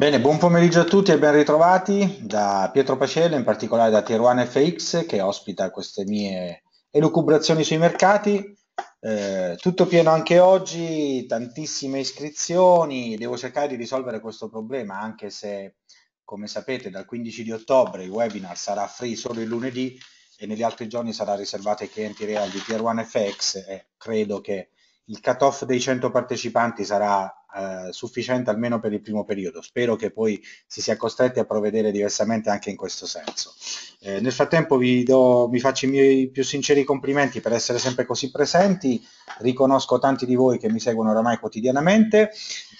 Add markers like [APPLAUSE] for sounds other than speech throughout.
Bene, buon pomeriggio a tutti e ben ritrovati da Pietro Pacello, in particolare da Tier1 FX che ospita queste mie elucubrazioni sui mercati. Eh, tutto pieno anche oggi, tantissime iscrizioni, devo cercare di risolvere questo problema anche se come sapete dal 15 di ottobre il webinar sarà free solo il lunedì e negli altri giorni sarà riservato ai clienti reali di Tier 1 FX e credo che il cut off dei 100 partecipanti sarà eh, sufficiente almeno per il primo periodo. Spero che poi si sia costretti a provvedere diversamente anche in questo senso. Eh, nel frattempo vi, do, vi, faccio i miei più sinceri complimenti per essere sempre così presenti, riconosco tanti di voi che mi seguono oramai quotidianamente,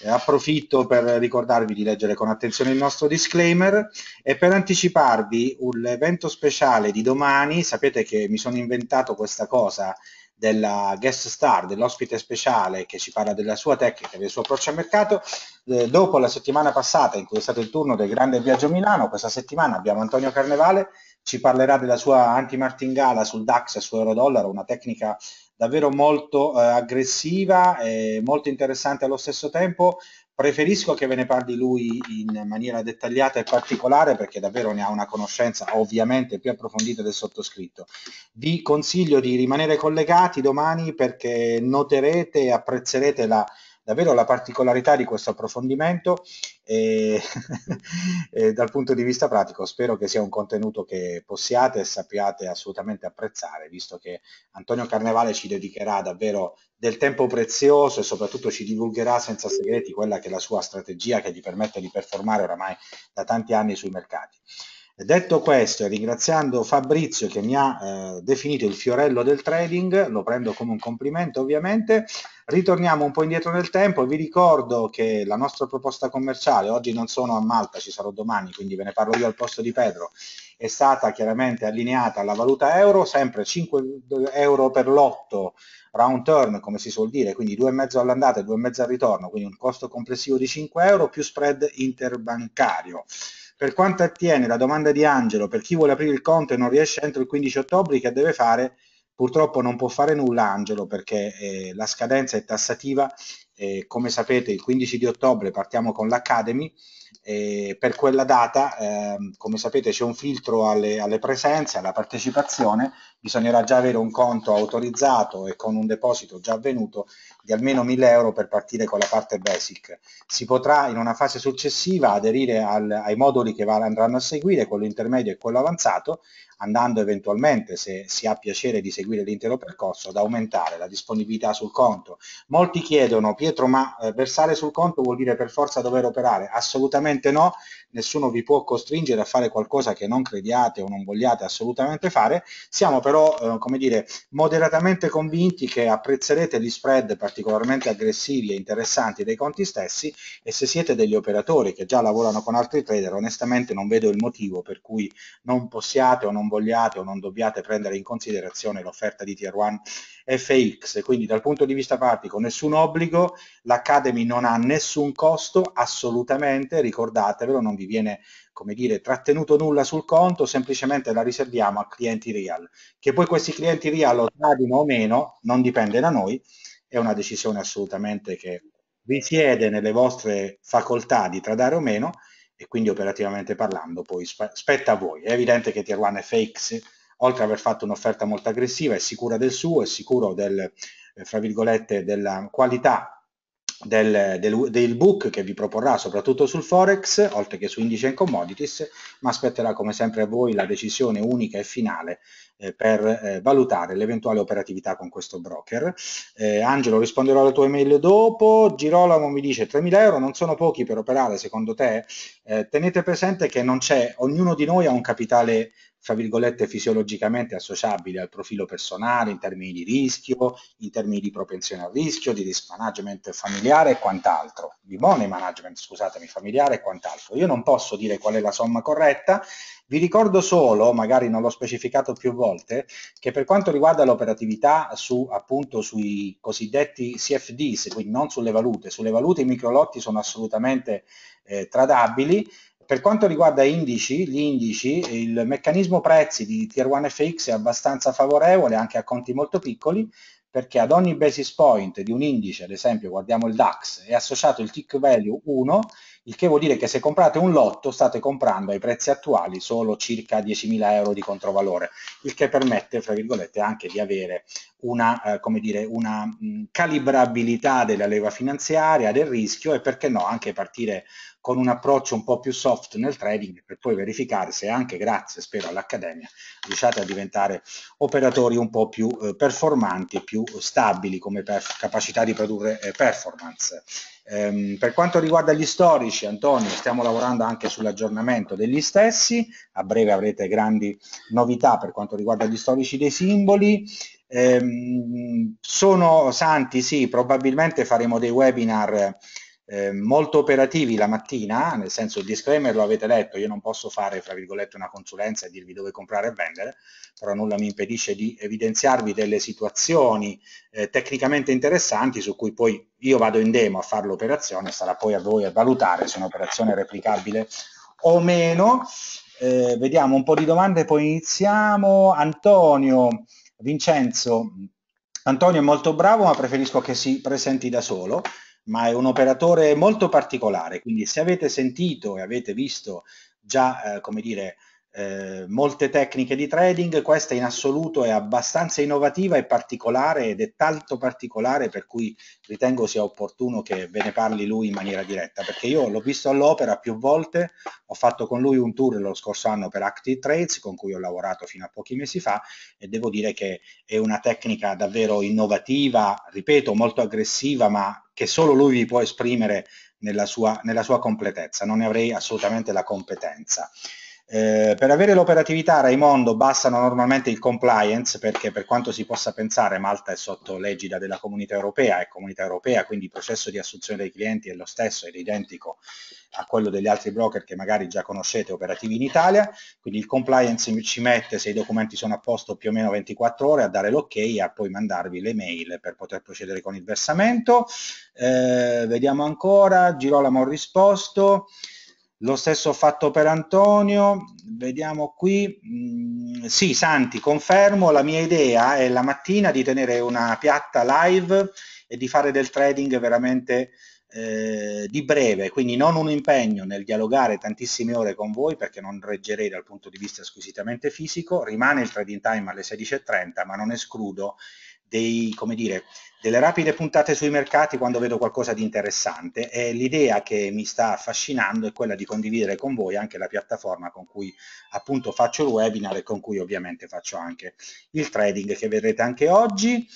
eh, approfitto per ricordarvi di leggere con attenzione il nostro disclaimer e per anticiparvi l'evento speciale di domani, sapete che mi sono inventato questa cosa della guest star, dell'ospite speciale che ci parla della sua tecnica, del suo approccio al mercato. Eh, dopo la settimana passata in cui è stato il turno del Grande Viaggio Milano, questa settimana abbiamo Antonio Carnevale, ci parlerà della sua anti-martingala sul DAX e su Eurodollaro, una tecnica davvero molto eh, aggressiva e molto interessante allo stesso tempo, preferisco che ve ne parli lui in maniera dettagliata e particolare perché davvero ne ha una conoscenza ovviamente più approfondita del sottoscritto. Vi consiglio di rimanere collegati domani perché noterete e apprezzerete la, davvero la particolarità di questo approfondimento e, [LAUGHS] e dal punto di vista pratico spero che sia un contenuto che possiate e sappiate assolutamente apprezzare, visto che Antonio Carnevale ci dedicherà davvero del tempo prezioso e soprattutto ci divulgherà senza segreti quella che è la sua strategia che gli permette di performare oramai da tanti anni sui mercati. Detto questo, ringraziando Fabrizio che mi ha eh, definito il fiorello del trading, lo prendo come un complimento ovviamente, ritorniamo un po' indietro nel tempo, vi ricordo che la nostra proposta commerciale, oggi non sono a Malta, ci sarò domani, quindi ve ne parlo io al posto di Pedro, è stata chiaramente allineata alla valuta euro, sempre 5 euro per lotto round turn come si suol dire, quindi 2,5 all'andata e 2,5 al ritorno, quindi un costo complessivo di 5 euro più spread interbancario. Per quanto attiene la domanda di Angelo, per chi vuole aprire il conto e non riesce entro il 15 ottobre, che deve fare? Purtroppo non può fare nulla Angelo perché eh, la scadenza è tassativa, eh, come sapete il 15 di ottobre partiamo con l'Academy, eh, per quella data ehm, come sapete c'è un filtro alle, alle, presenze, alla partecipazione, bisognerà già avere un conto autorizzato e con un deposito già avvenuto di almeno 1000 euro per partire con la parte basic. Si potrà in una fase successiva aderire al, ai moduli che andranno a seguire, quello intermedio e quello avanzato, andando eventualmente, se si ha piacere di seguire l'intero percorso, ad aumentare la disponibilità sul conto. Molti chiedono, Pietro, ma eh, versare sul conto vuol dire per forza dover operare? Assolutamente no, nessuno vi può costringere a fare qualcosa che non crediate o non vogliate assolutamente fare, siamo però, eh, come dire, moderatamente convinti che apprezzerete gli spread per particolarmente aggressivi e interessanti dei conti stessi e se siete degli operatori che già lavorano con altri trader, onestamente non vedo il motivo per cui non possiate o non vogliate o non dobbiate prendere in considerazione l'offerta di Tier 1 FX. Quindi dal punto di vista pratico nessun obbligo, l'Academy non ha nessun costo, assolutamente, ricordatevelo, non vi viene come dire, trattenuto nulla sul conto, semplicemente la riserviamo a clienti real. Che poi questi clienti real lo tradino o meno, non dipende da noi, è una decisione assolutamente che risiede nelle vostre facoltà di tradare o meno e quindi operativamente parlando poi spetta a voi. È evidente che Tier 1 FX, oltre ad aver fatto un'offerta molto aggressiva, è sicura del suo, è sicuro del, eh, fra virgolette, della qualità del, del, del, book che vi proporrà soprattutto sul Forex, oltre che su indice e commodities, ma aspetterà come sempre a voi la decisione unica e finale eh, per eh, valutare l'eventuale operatività con questo broker. Eh, Angelo risponderò alla tua email dopo, Girolamo mi dice 3.000 euro non sono pochi per operare secondo te? Eh, tenete presente che non c'è, ognuno di noi ha un capitale fra virgolette, fisiologicamente associabili al profilo personale in termini di rischio, in termini di propensione al rischio, di risk management familiare e quant'altro, di money management, scusatemi, familiare e quant'altro. Io non posso dire qual è la somma corretta, vi ricordo solo, magari non l'ho specificato più volte, che per quanto riguarda l'operatività su, appunto, sui cosiddetti CFDs, quindi non sulle valute, sulle valute i microlotti sono assolutamente eh, tradabili, per quanto riguarda indici, gli indici, il meccanismo prezzi di Tier 1 FX è abbastanza favorevole anche a conti molto piccoli perché ad ogni basis point di un indice, ad esempio guardiamo il DAX, è associato il tick value 1 il che vuol dire che se comprate un lotto state comprando ai prezzi attuali solo circa 10.000 euro di controvalore, il che permette, fra virgolette, anche di avere una, eh, come dire, una mh, mm, calibrabilità della leva finanziaria, del rischio e perché no anche partire con un approccio un po' più soft nel trading per poi verificare se anche grazie, spero, all'Accademia riusciate a diventare operatori un po' più eh, performanti e più stabili come per capacità di produrre eh, performance. Ehm, per quanto riguarda gli storici, Antonio, stiamo lavorando anche sull'aggiornamento degli stessi, a breve avrete grandi novità per quanto riguarda gli storici dei simboli. Ehm, sono santi, sì, probabilmente faremo dei webinar eh, molto operativi la mattina, nel senso il disclaimer lo avete letto, io non posso fare fra virgolette una consulenza e dirvi dove comprare e vendere, però nulla mi impedisce di evidenziarvi delle situazioni eh, tecnicamente interessanti su cui poi io vado in demo a fare l'operazione, sarà poi a voi a valutare se un'operazione è replicabile o meno. Eh, vediamo un po' di domande, poi iniziamo. Antonio, Vincenzo, Antonio è molto bravo ma preferisco che si presenti da solo ma è un operatore molto particolare, quindi se avete sentito e avete visto già, eh, come dire, eh, molte tecniche di trading, questa in assoluto è abbastanza innovativa e particolare ed è tanto particolare per cui ritengo sia opportuno che ve ne parli lui in maniera diretta, perché io l'ho visto all'opera più volte, ho fatto con lui un tour lo scorso anno per Active Trades con cui ho lavorato fino a pochi mesi fa e devo dire che è una tecnica davvero innovativa, ripeto, molto aggressiva, ma che solo lui vi può esprimere nella sua, nella sua completezza, non ne avrei assolutamente la competenza. Eh, per avere l'operatività Raimondo bastano normalmente il compliance perché per quanto si possa pensare Malta è sotto l'egida della comunità europea, è comunità europea quindi il processo di assunzione dei clienti è lo stesso, ed identico a quello degli altri broker che magari già conoscete operativi in Italia, quindi il compliance ci mette se i documenti sono a posto più o meno 24 ore a dare l'ok e a poi mandarvi le mail per poter procedere con il versamento. Eh, vediamo ancora, Girolamo ha risposto. Lo stesso ho fatto per Antonio, vediamo qui, mm, sì Santi, confermo, la mia idea è la mattina di tenere una piatta live e di fare del trading veramente eh, di breve, quindi non un impegno nel dialogare tantissime ore con voi perché non reggerei dal punto di vista squisitamente fisico, rimane il trading time alle 16.30 ma non escludo dei, come dire, delle rapide puntate sui mercati quando vedo qualcosa di interessante e l'idea che mi sta affascinando è quella di condividere con voi anche la piattaforma con cui appunto faccio il webinar e con cui ovviamente faccio anche il trading che vedrete anche oggi.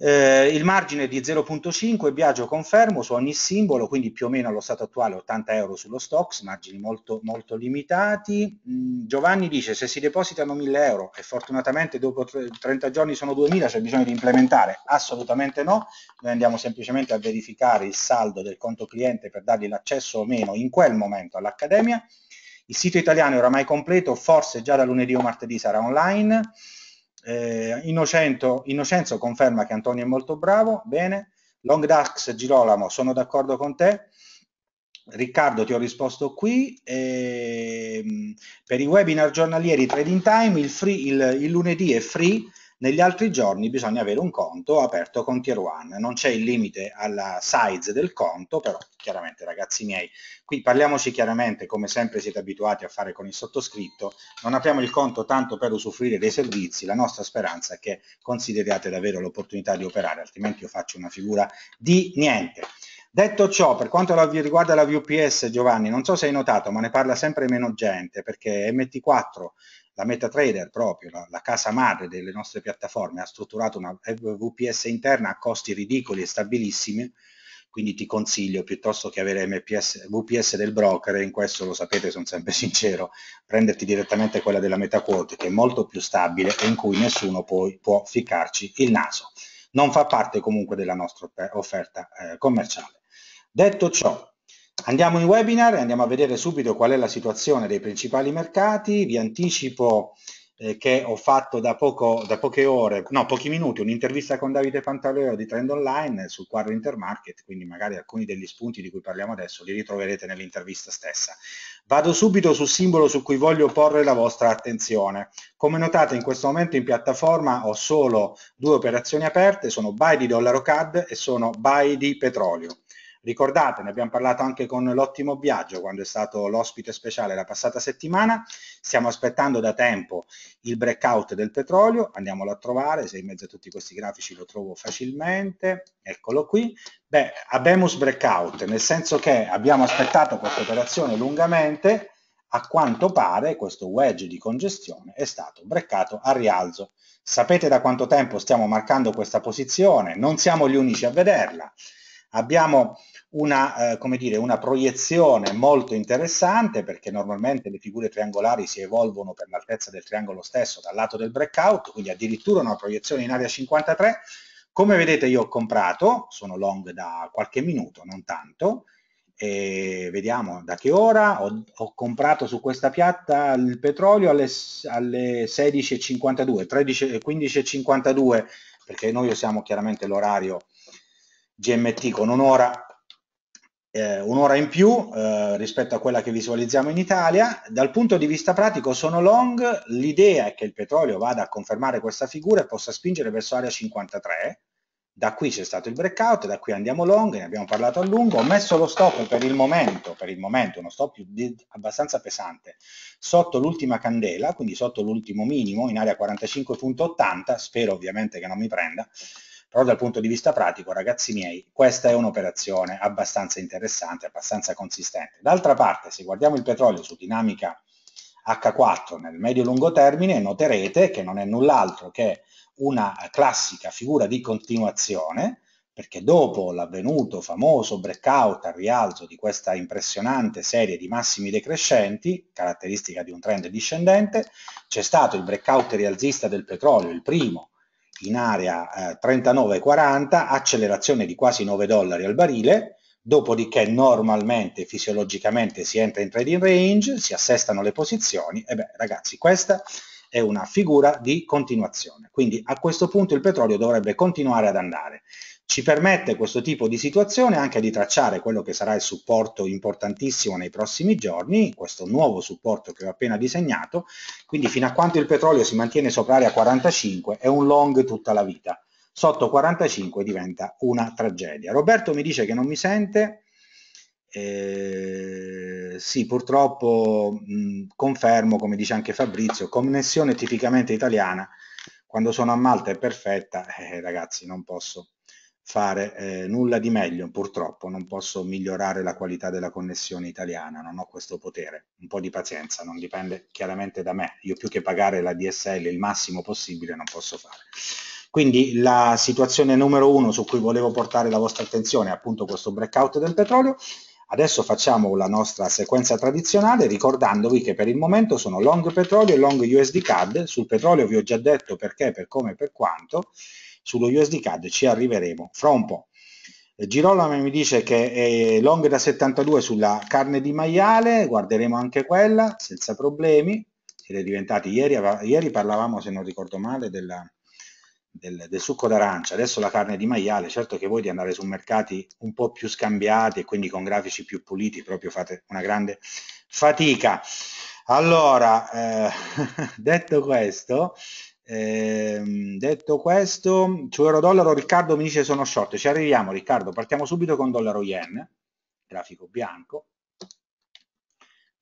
Eh, il margine è di 0.5, viaggio confermo su ogni simbolo, quindi più o meno allo stato attuale 80 euro sullo stocks, margini molto, molto limitati. Mm, Giovanni dice se si depositano 1000 euro e fortunatamente dopo 30 giorni sono 2000 c'è bisogno di implementare? Assolutamente no, noi andiamo semplicemente a verificare il saldo del conto cliente per dargli l'accesso o meno in quel momento all'Accademia. Il sito italiano è oramai completo, forse già da lunedì o martedì sarà online eh, Innocento, Innocenzo conferma che Antonio è molto bravo, bene. Long Dax Girolamo, sono d'accordo con te. Riccardo ti ho risposto qui, ehm, per i webinar giornalieri Trading Time il, free, il, il lunedì è free, negli altri giorni bisogna avere un conto aperto con Tier 1, non c'è il limite alla size del conto, però chiaramente ragazzi miei, qui parliamoci chiaramente come sempre siete abituati a fare con il sottoscritto, non apriamo il conto tanto per usufruire dei servizi, la nostra speranza è che consideriate davvero l'opportunità di operare, altrimenti io faccio una figura di niente. Detto ciò, per quanto riguarda la VPS Giovanni, non so se hai notato, ma ne parla sempre meno gente perché MT4 la MetaTrader proprio, la, la, casa madre delle nostre piattaforme, ha strutturato una VPS interna a costi ridicoli e stabilissimi, quindi ti consiglio piuttosto che avere MPS, VPS del broker, e in questo lo sapete, sono sempre [LAUGHS] sincero, prenderti direttamente quella della MetaQuote che è molto più stabile e in cui nessuno poi può ficcarci il naso. Non fa parte comunque della nostra offerta eh, commerciale. Detto ciò, Andiamo in webinar e andiamo a vedere subito qual è la situazione dei principali mercati. Vi anticipo eh, che ho fatto da, poco, da, poche ore, no, pochi minuti, un'intervista con Davide Pantaleo di Trend Online sul quadro Intermarket, quindi magari alcuni degli spunti di cui parliamo adesso li ritroverete nell'intervista stessa. Vado subito sul simbolo su cui voglio porre la vostra attenzione. Come notate in questo momento in piattaforma ho solo due operazioni aperte, sono buy di dollaro CAD e sono buy di petrolio. Ricordate, ne abbiamo parlato anche con l'ottimo Biagio quando è stato l'ospite speciale la passata settimana, stiamo aspettando da tempo il breakout del petrolio, andiamolo a trovare, se in mezzo a tutti questi grafici lo trovo facilmente, eccolo qui. Beh, abemus breakout, nel senso che abbiamo aspettato questa operazione lungamente, a quanto pare questo wedge di congestione è stato breccato a rialzo. Sapete da quanto tempo stiamo marcando questa posizione, non siamo gli unici a vederla. Abbiamo una, eh, come dire, una proiezione molto interessante perché normalmente le figure triangolari si evolvono per l'altezza del triangolo stesso dal lato del breakout, quindi addirittura una proiezione in area 53. Come vedete io ho comprato, sono long da qualche minuto, non tanto, e vediamo da che ora, ho, ho comprato su questa piatta il petrolio alle, alle 16.52, 15.52 perché noi usiamo chiaramente l'orario GMT con un'ora eh, un'ora in più eh, rispetto a quella che visualizziamo in Italia. Dal punto di vista pratico sono long, l'idea è che il petrolio vada a confermare questa figura e possa spingere verso area 53. Da qui c'è stato il breakout, da qui andiamo long, ne abbiamo parlato a lungo, ho messo lo stop per il momento, per il momento uno stop abbastanza pesante, sotto l'ultima candela, quindi sotto l'ultimo minimo in area 45.80, spero ovviamente che non mi prenda, però dal punto di vista pratico, ragazzi miei, questa è un'operazione abbastanza interessante, abbastanza consistente. D'altra parte, se guardiamo il petrolio su dinamica H4 nel medio-lungo termine, noterete che non è null'altro che una classica figura di continuazione, perché dopo l'avvenuto famoso breakout al rialzo di questa impressionante serie di massimi decrescenti, caratteristica di un trend discendente, c'è stato il breakout rialzista del petrolio, il primo in area eh, 39,40, accelerazione di quasi 9 dollari al barile, dopodiché normalmente, fisiologicamente si entra in trading range, si assestano le posizioni e beh ragazzi questa è una figura di continuazione, quindi a questo punto il petrolio dovrebbe continuare ad andare. Ci permette questo tipo di situazione anche di tracciare quello che sarà il supporto importantissimo nei prossimi giorni, questo nuovo supporto che ho appena disegnato, quindi fino a quanto il petrolio si mantiene sopra area 45 è un long tutta la vita, sotto 45 diventa una tragedia. Roberto mi dice che non mi sente, eh, sì, purtroppo mh, mm, confermo, come dice anche Fabrizio, connessione tipicamente italiana, quando sono a Malta è perfetta, eh, ragazzi non posso fare eh, nulla di meglio, purtroppo non posso migliorare la qualità della connessione italiana, non ho questo potere, un po' di pazienza, non dipende chiaramente da me, io più che pagare la DSL il massimo possibile non posso fare. Quindi la situazione numero uno su cui volevo portare la vostra attenzione è appunto questo breakout del petrolio, adesso facciamo la nostra sequenza tradizionale ricordandovi che per il momento sono long petrolio e long USD CAD, sul petrolio vi ho già detto perché, per come e per quanto, sullo USD CAD ci arriveremo fra un po'. Eh, Girolamo mi dice che è eh, long da 72 sulla carne di maiale, guarderemo anche quella senza problemi. Siete diventati ieri, ieri parlavamo, se non ricordo male, della, del, del, succo d'arancia, adesso la carne di maiale. Certo che voi di andare su mercati un po' più scambiati e quindi con grafici più puliti proprio fate una grande fatica. Allora, eh, [LAUGHS] detto questo, Ehm, detto questo, su euro dollaro Riccardo mi dice sono short, ci arriviamo Riccardo, partiamo subito con dollaro yen, grafico bianco,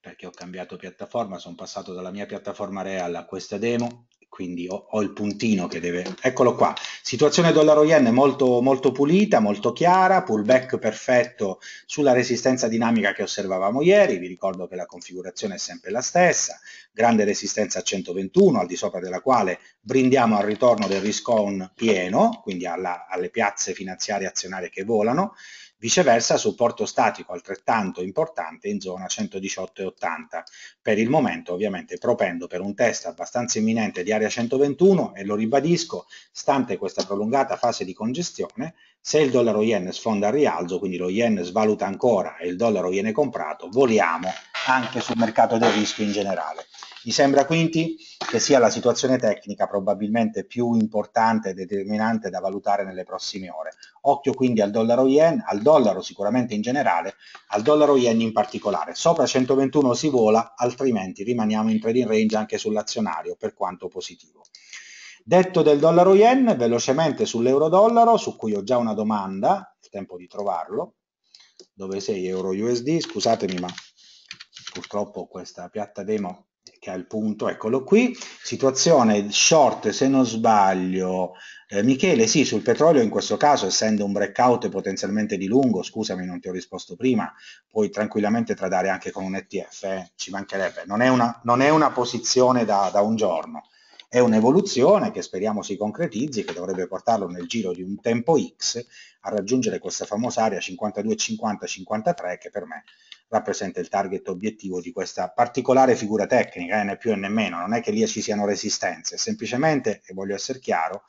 perché ho cambiato piattaforma, sono passato dalla mia piattaforma real a questa demo, quindi ho, ho, il puntino che deve... Eccolo qua, situazione dollaro-yen molto, molto pulita, molto chiara, pullback perfetto sulla resistenza dinamica che osservavamo ieri, vi ricordo che la configurazione è sempre la stessa, grande resistenza a 121, al di sopra della quale brindiamo al ritorno del risk on pieno, quindi alla, alle piazze finanziarie azionarie che volano, viceversa supporto statico altrettanto importante in zona 118 e 80, per il momento ovviamente propendo per un test abbastanza imminente di area 121 e lo ribadisco, stante questa prolungata fase di congestione, se il dollaro yen sfonda al rialzo, quindi lo yen svaluta ancora e il dollaro viene comprato, voliamo anche sul mercato del rischio in generale. Mi sembra quindi che sia la situazione tecnica probabilmente più importante e determinante da valutare nelle prossime ore. Occhio quindi al dollaro yen, al dollaro sicuramente in generale, al dollaro yen in particolare. Sopra 121 si vola, altrimenti rimaniamo in trading range anche sull'azionario, per quanto positivo. Detto del dollaro yen, velocemente sull'euro dollaro, su cui ho già una domanda, il tempo di trovarlo. Dove sei euro USD? Scusatemi, ma purtroppo questa piatta demo che è il punto, eccolo qui, situazione short se non sbaglio, eh, Michele sì sul petrolio in questo caso essendo un breakout potenzialmente di lungo, scusami non ti ho risposto prima, puoi tranquillamente tradare anche con un ETF, eh, ci mancherebbe, non è una, non è una posizione da, da un giorno, è un'evoluzione che speriamo si concretizzi, che dovrebbe portarlo nel giro di un tempo X a raggiungere questa famosa area 52-50-53 che per me rappresenta il target obiettivo di questa particolare figura tecnica, eh, né più né meno, non è che lì ci siano resistenze, semplicemente, e voglio essere chiaro,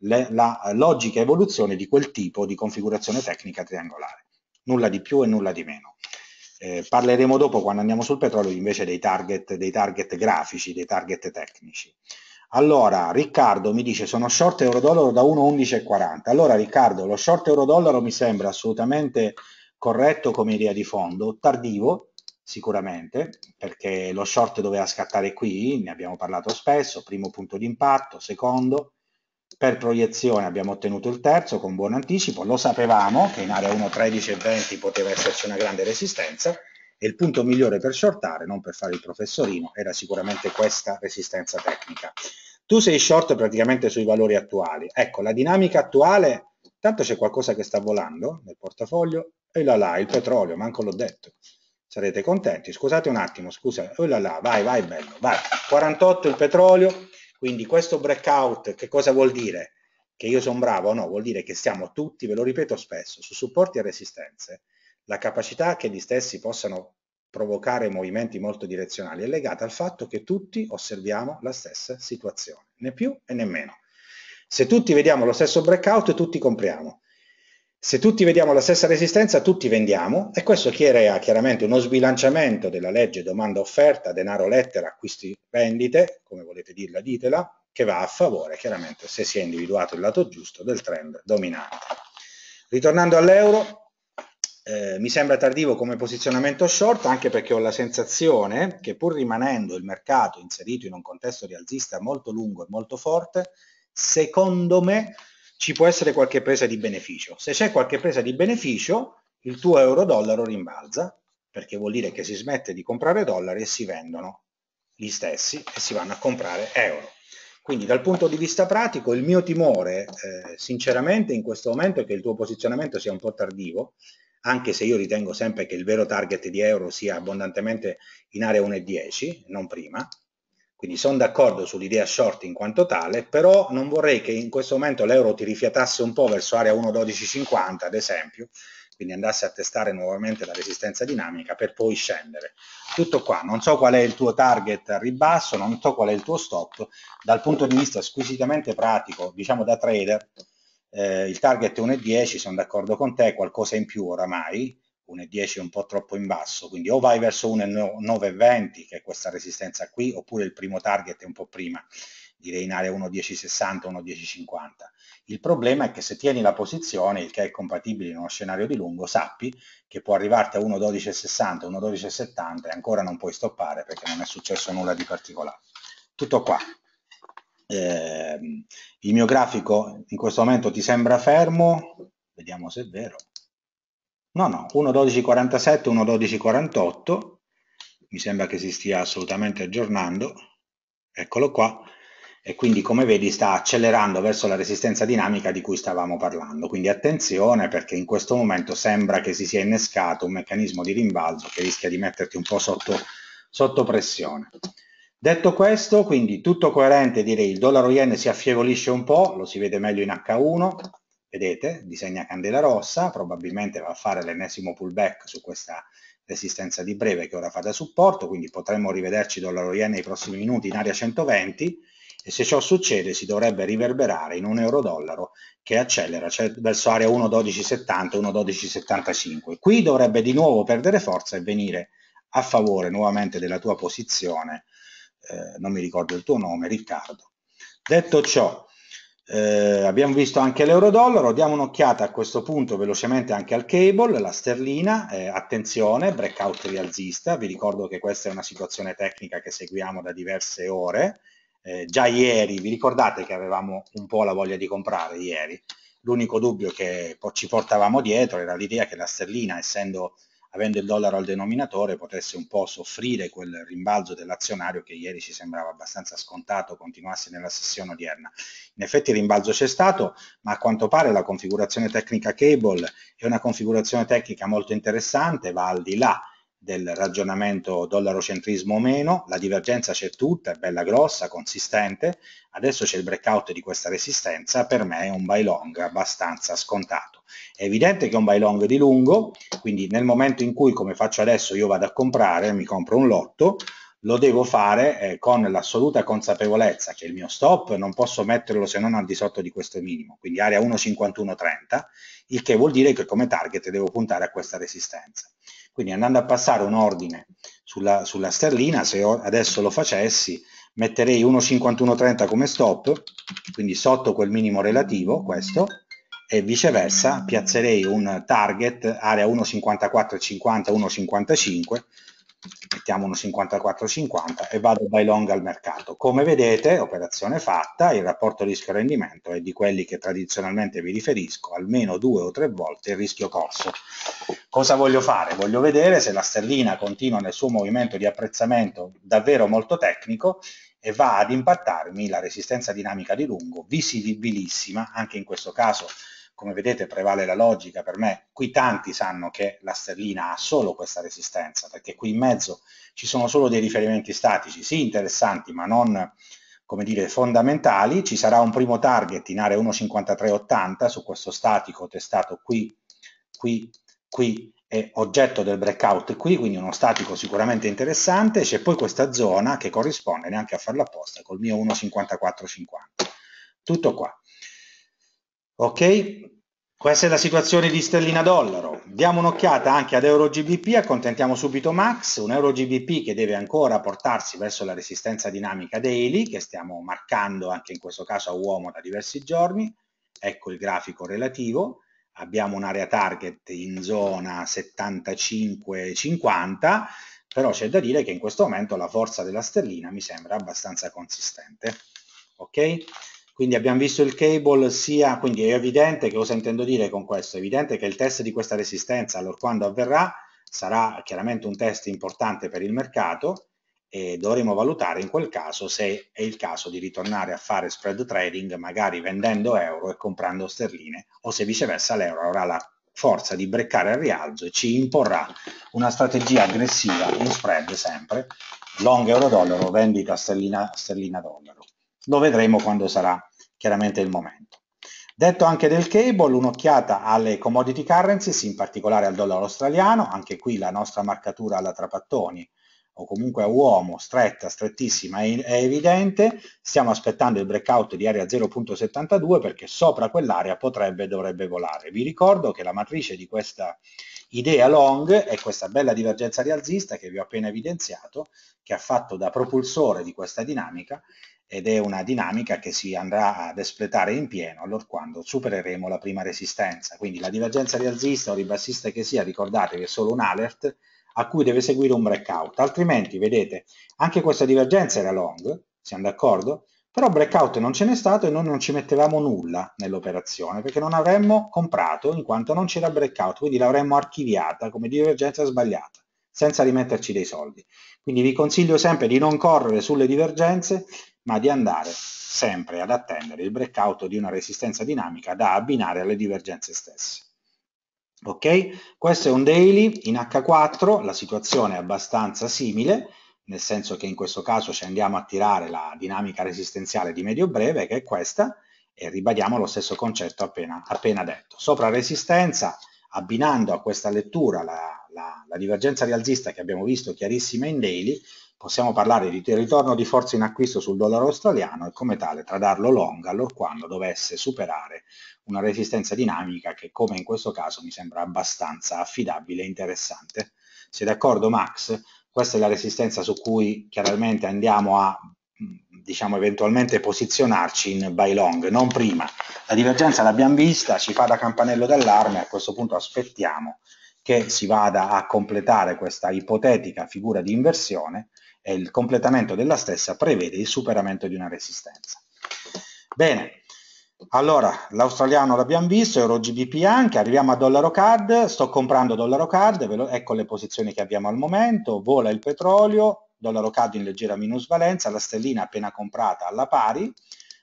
le, la logica evoluzione di quel tipo di configurazione tecnica triangolare, nulla di più e nulla di meno. Eh, parleremo dopo quando andiamo sul petrolio invece dei target, dei target grafici, dei target tecnici. Allora, Riccardo mi dice sono short euro dollaro da 1,11,40. Allora Riccardo, lo short euro dollaro mi sembra assolutamente corretto come idea di fondo, tardivo sicuramente, perché lo short doveva scattare qui, ne abbiamo parlato spesso, primo punto di impatto, secondo, per proiezione abbiamo ottenuto il terzo con buon anticipo, lo sapevamo che in area 1, 13 e 20 poteva esserci una grande resistenza e il punto migliore per shortare, non per fare il professorino, era sicuramente questa resistenza tecnica. Tu sei short praticamente sui valori attuali. Ecco, la dinamica attuale, tanto c'è qualcosa che sta volando nel portafoglio, e là là, il petrolio, manco l'ho detto. Sarete contenti. Scusate un attimo, scusa, e là là, vai, vai, bello, vai. 48 il petrolio, quindi questo breakout che cosa vuol dire? Che io sono bravo o no? Vuol dire che siamo tutti, ve lo ripeto spesso, su supporti e resistenze. La capacità che gli stessi possano provocare movimenti molto direzionali è legata al fatto che tutti osserviamo la stessa situazione, né più e né meno. Se tutti vediamo lo stesso breakout, tutti compriamo. Se tutti vediamo la stessa resistenza, tutti vendiamo e questo crea chiaramente uno sbilanciamento della legge domanda-offerta, denaro-lettera, acquisti-vendite, come volete dirla, ditela, che va a favore, chiaramente, se si è individuato il lato giusto del trend dominante. Ritornando all'euro, eh, mi sembra tardivo come posizionamento short, anche perché ho la sensazione che pur rimanendo il mercato inserito in un contesto rialzista molto lungo e molto forte, secondo me ci può essere qualche presa di beneficio. Se c'è qualche presa di beneficio, il tuo euro-dollaro rimbalza, perché vuol dire che si smette di comprare dollari e si vendono gli stessi e si vanno a comprare euro. Quindi dal punto di vista pratico il mio timore, eh, sinceramente, in questo momento è che il tuo posizionamento sia un po' tardivo, anche se io ritengo sempre che il vero target di euro sia abbondantemente in area 1,10, non prima, quindi sono d'accordo sull'idea short in quanto tale, però non vorrei che in questo momento l'euro ti rifiatasse un po' verso area 1.1250, ad esempio, quindi andasse a testare nuovamente la resistenza dinamica per poi scendere. Tutto qua, non so qual è il tuo target a ribasso, non so qual è il tuo stop, dal punto di vista squisitamente pratico, diciamo da trader, eh, il target 1.10, sono d'accordo con te, qualcosa in più oramai, 1,10 un po' troppo in basso, quindi o vai verso 1,9,20 che è questa resistenza qui, oppure il primo target è un po' prima, direi in area 1,1060, 1,1050. Il problema è che se tieni la posizione, il che è compatibile in uno scenario di lungo, sappi che può arrivarti a 1,1260, 1,1270 e ancora non puoi stoppare perché non è successo nulla di particolare. Tutto qua. Eh, il mio grafico in questo momento ti sembra fermo? Vediamo se è vero. No, no, 1.12.47, 1.12.48, mi sembra che si stia assolutamente aggiornando, eccolo qua, e quindi come vedi sta accelerando verso la resistenza dinamica di cui stavamo parlando, quindi attenzione perché in questo momento sembra che si sia innescato un meccanismo di rimbalzo che rischia di metterti un po' sotto, sotto pressione. Detto questo, quindi tutto coerente direi, il dollaro yen si affievolisce un po', lo si vede meglio in H1, vedete, disegna candela rossa, probabilmente va a fare l'ennesimo pullback su questa resistenza di breve che ora fa da supporto, quindi potremmo rivederci dollaro yen nei prossimi minuti in area 120 e se ciò succede si dovrebbe riverberare in un euro dollaro che accelera cioè verso area 1.1270, 1.1275. Qui dovrebbe di nuovo perdere forza e venire a favore nuovamente della tua posizione, eh, non mi ricordo il tuo nome, Riccardo. Detto ciò, eh, abbiamo visto anche l'euro-dollaro, diamo un'occhiata a questo punto velocemente anche al cable, la sterlina, eh, attenzione, breakout rialzista, vi ricordo che questa è una situazione tecnica che seguiamo da diverse ore, eh, già ieri, vi ricordate che avevamo un po' la voglia di comprare ieri, l'unico dubbio che ci portavamo dietro era l'idea che la sterlina, essendo avendo il dollaro al denominatore, potesse un po' soffrire quel rimbalzo dell'azionario che ieri ci sembrava abbastanza scontato continuasse nella sessione odierna. In effetti il rimbalzo c'è stato, ma a quanto pare la configurazione tecnica cable è una configurazione tecnica molto interessante, va al di là del ragionamento dollarocentrismo o meno, la divergenza c'è tutta, è bella grossa, consistente, adesso c'è il breakout di questa resistenza, per me è un buy long abbastanza scontato. È evidente che è un buy long di lungo, quindi nel momento in cui, come faccio adesso, io vado a comprare, mi compro un lotto, lo devo fare eh, con l'assoluta consapevolezza che il mio stop non posso metterlo se non al di sotto di questo minimo, quindi area 1,5130, il che vuol dire che come target devo puntare a questa resistenza. Quindi andando a passare un ordine sulla, sulla sterlina, se adesso lo facessi, metterei 1,5130 come stop, quindi sotto quel minimo relativo, questo, e viceversa piazzerei un target area 1,54,50-1,55 mettiamo uno 54,50 e vado by long al mercato. Come vedete, operazione fatta, il rapporto rischio-rendimento è di quelli che tradizionalmente vi riferisco, almeno due o tre volte il rischio corso. Cosa voglio fare? Voglio vedere se la sterlina continua nel suo movimento di apprezzamento davvero molto tecnico e va ad impattarmi la resistenza dinamica di lungo, visibilissima, anche in questo caso come vedete prevale la logica per me, qui tanti sanno che la sterlina ha solo questa resistenza, perché qui in mezzo ci sono solo dei riferimenti statici, sì interessanti ma non come dire, fondamentali, ci sarà un primo target in area 1.5380 su questo statico testato qui, qui, qui e oggetto del breakout qui, quindi uno statico sicuramente interessante, c'è poi questa zona che corrisponde, neanche a farla apposta, col mio 1.5450. Tutto qua. Ok? Questa è la situazione di sterlina dollaro. Diamo un'occhiata anche ad euro GBP, accontentiamo subito Max, un euro GBP che deve ancora portarsi verso la resistenza dinamica daily, che stiamo marcando anche in questo caso a uomo da diversi giorni. Ecco il grafico relativo. Abbiamo un'area target in zona 75-50, però c'è da dire che in questo momento la forza della sterlina mi sembra abbastanza consistente. Ok? Quindi abbiamo visto il cable sia, quindi è evidente che cosa intendo dire con questo, è evidente che il test di questa resistenza, allora quando avverrà, sarà chiaramente un test importante per il mercato e dovremo valutare in quel caso se è il caso di ritornare a fare spread trading, magari vendendo euro e comprando sterline, o se viceversa l'euro avrà la forza di breccare al rialzo e ci imporrà una strategia aggressiva in spread sempre, long euro dollaro, vendita sterlina, sterlina dollaro lo vedremo quando sarà chiaramente il momento. Detto anche del cable, un'occhiata alle commodity currencies, in particolare al dollaro australiano, anche qui la nostra marcatura alla trapattoni o comunque a uomo stretta, strettissima, è, evidente, stiamo aspettando il breakout di area 0.72 perché sopra quell'area potrebbe e dovrebbe volare. Vi ricordo che la matrice di questa idea long è questa bella divergenza rialzista che vi ho appena evidenziato, che ha fatto da propulsore di questa dinamica ed è una dinamica che si andrà ad espletare in pieno quando supereremo la prima resistenza. Quindi la divergenza rialzista o ribassista che sia, ricordate che è solo un alert a cui deve seguire un breakout, altrimenti vedete anche questa divergenza era long, siamo d'accordo? Però breakout non ce n'è stato e noi non ci mettevamo nulla nell'operazione perché non avremmo comprato in quanto non c'era breakout, quindi l'avremmo archiviata come divergenza sbagliata senza rimetterci dei soldi. Quindi vi consiglio sempre di non correre sulle divergenze ma di andare sempre ad attendere il breakout di una resistenza dinamica da abbinare alle divergenze stesse. Ok? Questo è un daily in H4, la situazione è abbastanza simile, nel senso che in questo caso ci andiamo a tirare la dinamica resistenziale di medio breve, che è questa, e ribadiamo lo stesso concetto appena, appena detto. Sopra resistenza, abbinando a questa lettura la, la, la divergenza rialzista che abbiamo visto chiarissima in daily, Possiamo parlare di ritorno di forza in acquisto sul dollaro australiano e come tale tradarlo long allorquando dovesse superare una resistenza dinamica che come in questo caso mi sembra abbastanza affidabile e interessante. Sei d'accordo Max? Questa è la resistenza su cui chiaramente andiamo a mm, diciamo eventualmente posizionarci in buy long, non prima. La divergenza l'abbiamo vista, ci fa da campanello d'allarme, a questo punto aspettiamo che si vada a completare questa ipotetica figura di inversione e il completamento della stessa prevede il superamento di una resistenza. Bene, allora l'australiano l'abbiamo visto, Euro GBP anche, arriviamo a dollaro CAD, sto comprando dollaro CAD, lo, ecco le posizioni che abbiamo al momento, vola il petrolio, dollaro CAD in leggera minusvalenza, la stellina appena comprata alla pari,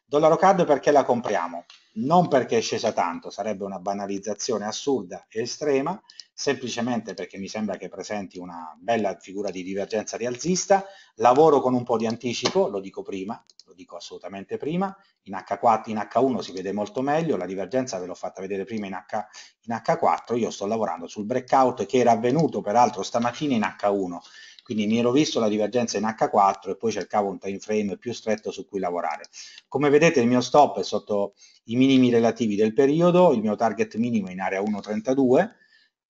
dollaro CAD perché la compriamo? Non perché è scesa tanto, sarebbe una banalizzazione assurda e estrema, semplicemente perché mi sembra che presenti una bella figura di divergenza rialzista, lavoro con un po' di anticipo, lo dico prima, lo dico assolutamente prima, in, H4, in H1 si vede molto meglio, la divergenza ve l'ho fatta vedere prima in, H, in H4, io sto lavorando sul breakout che era avvenuto peraltro stamattina in H1, quindi mi ero visto la divergenza in H4 e poi cercavo un time frame più stretto su cui lavorare. Come vedete il mio stop è sotto i minimi relativi del periodo, il mio target minimo è in area 1.32,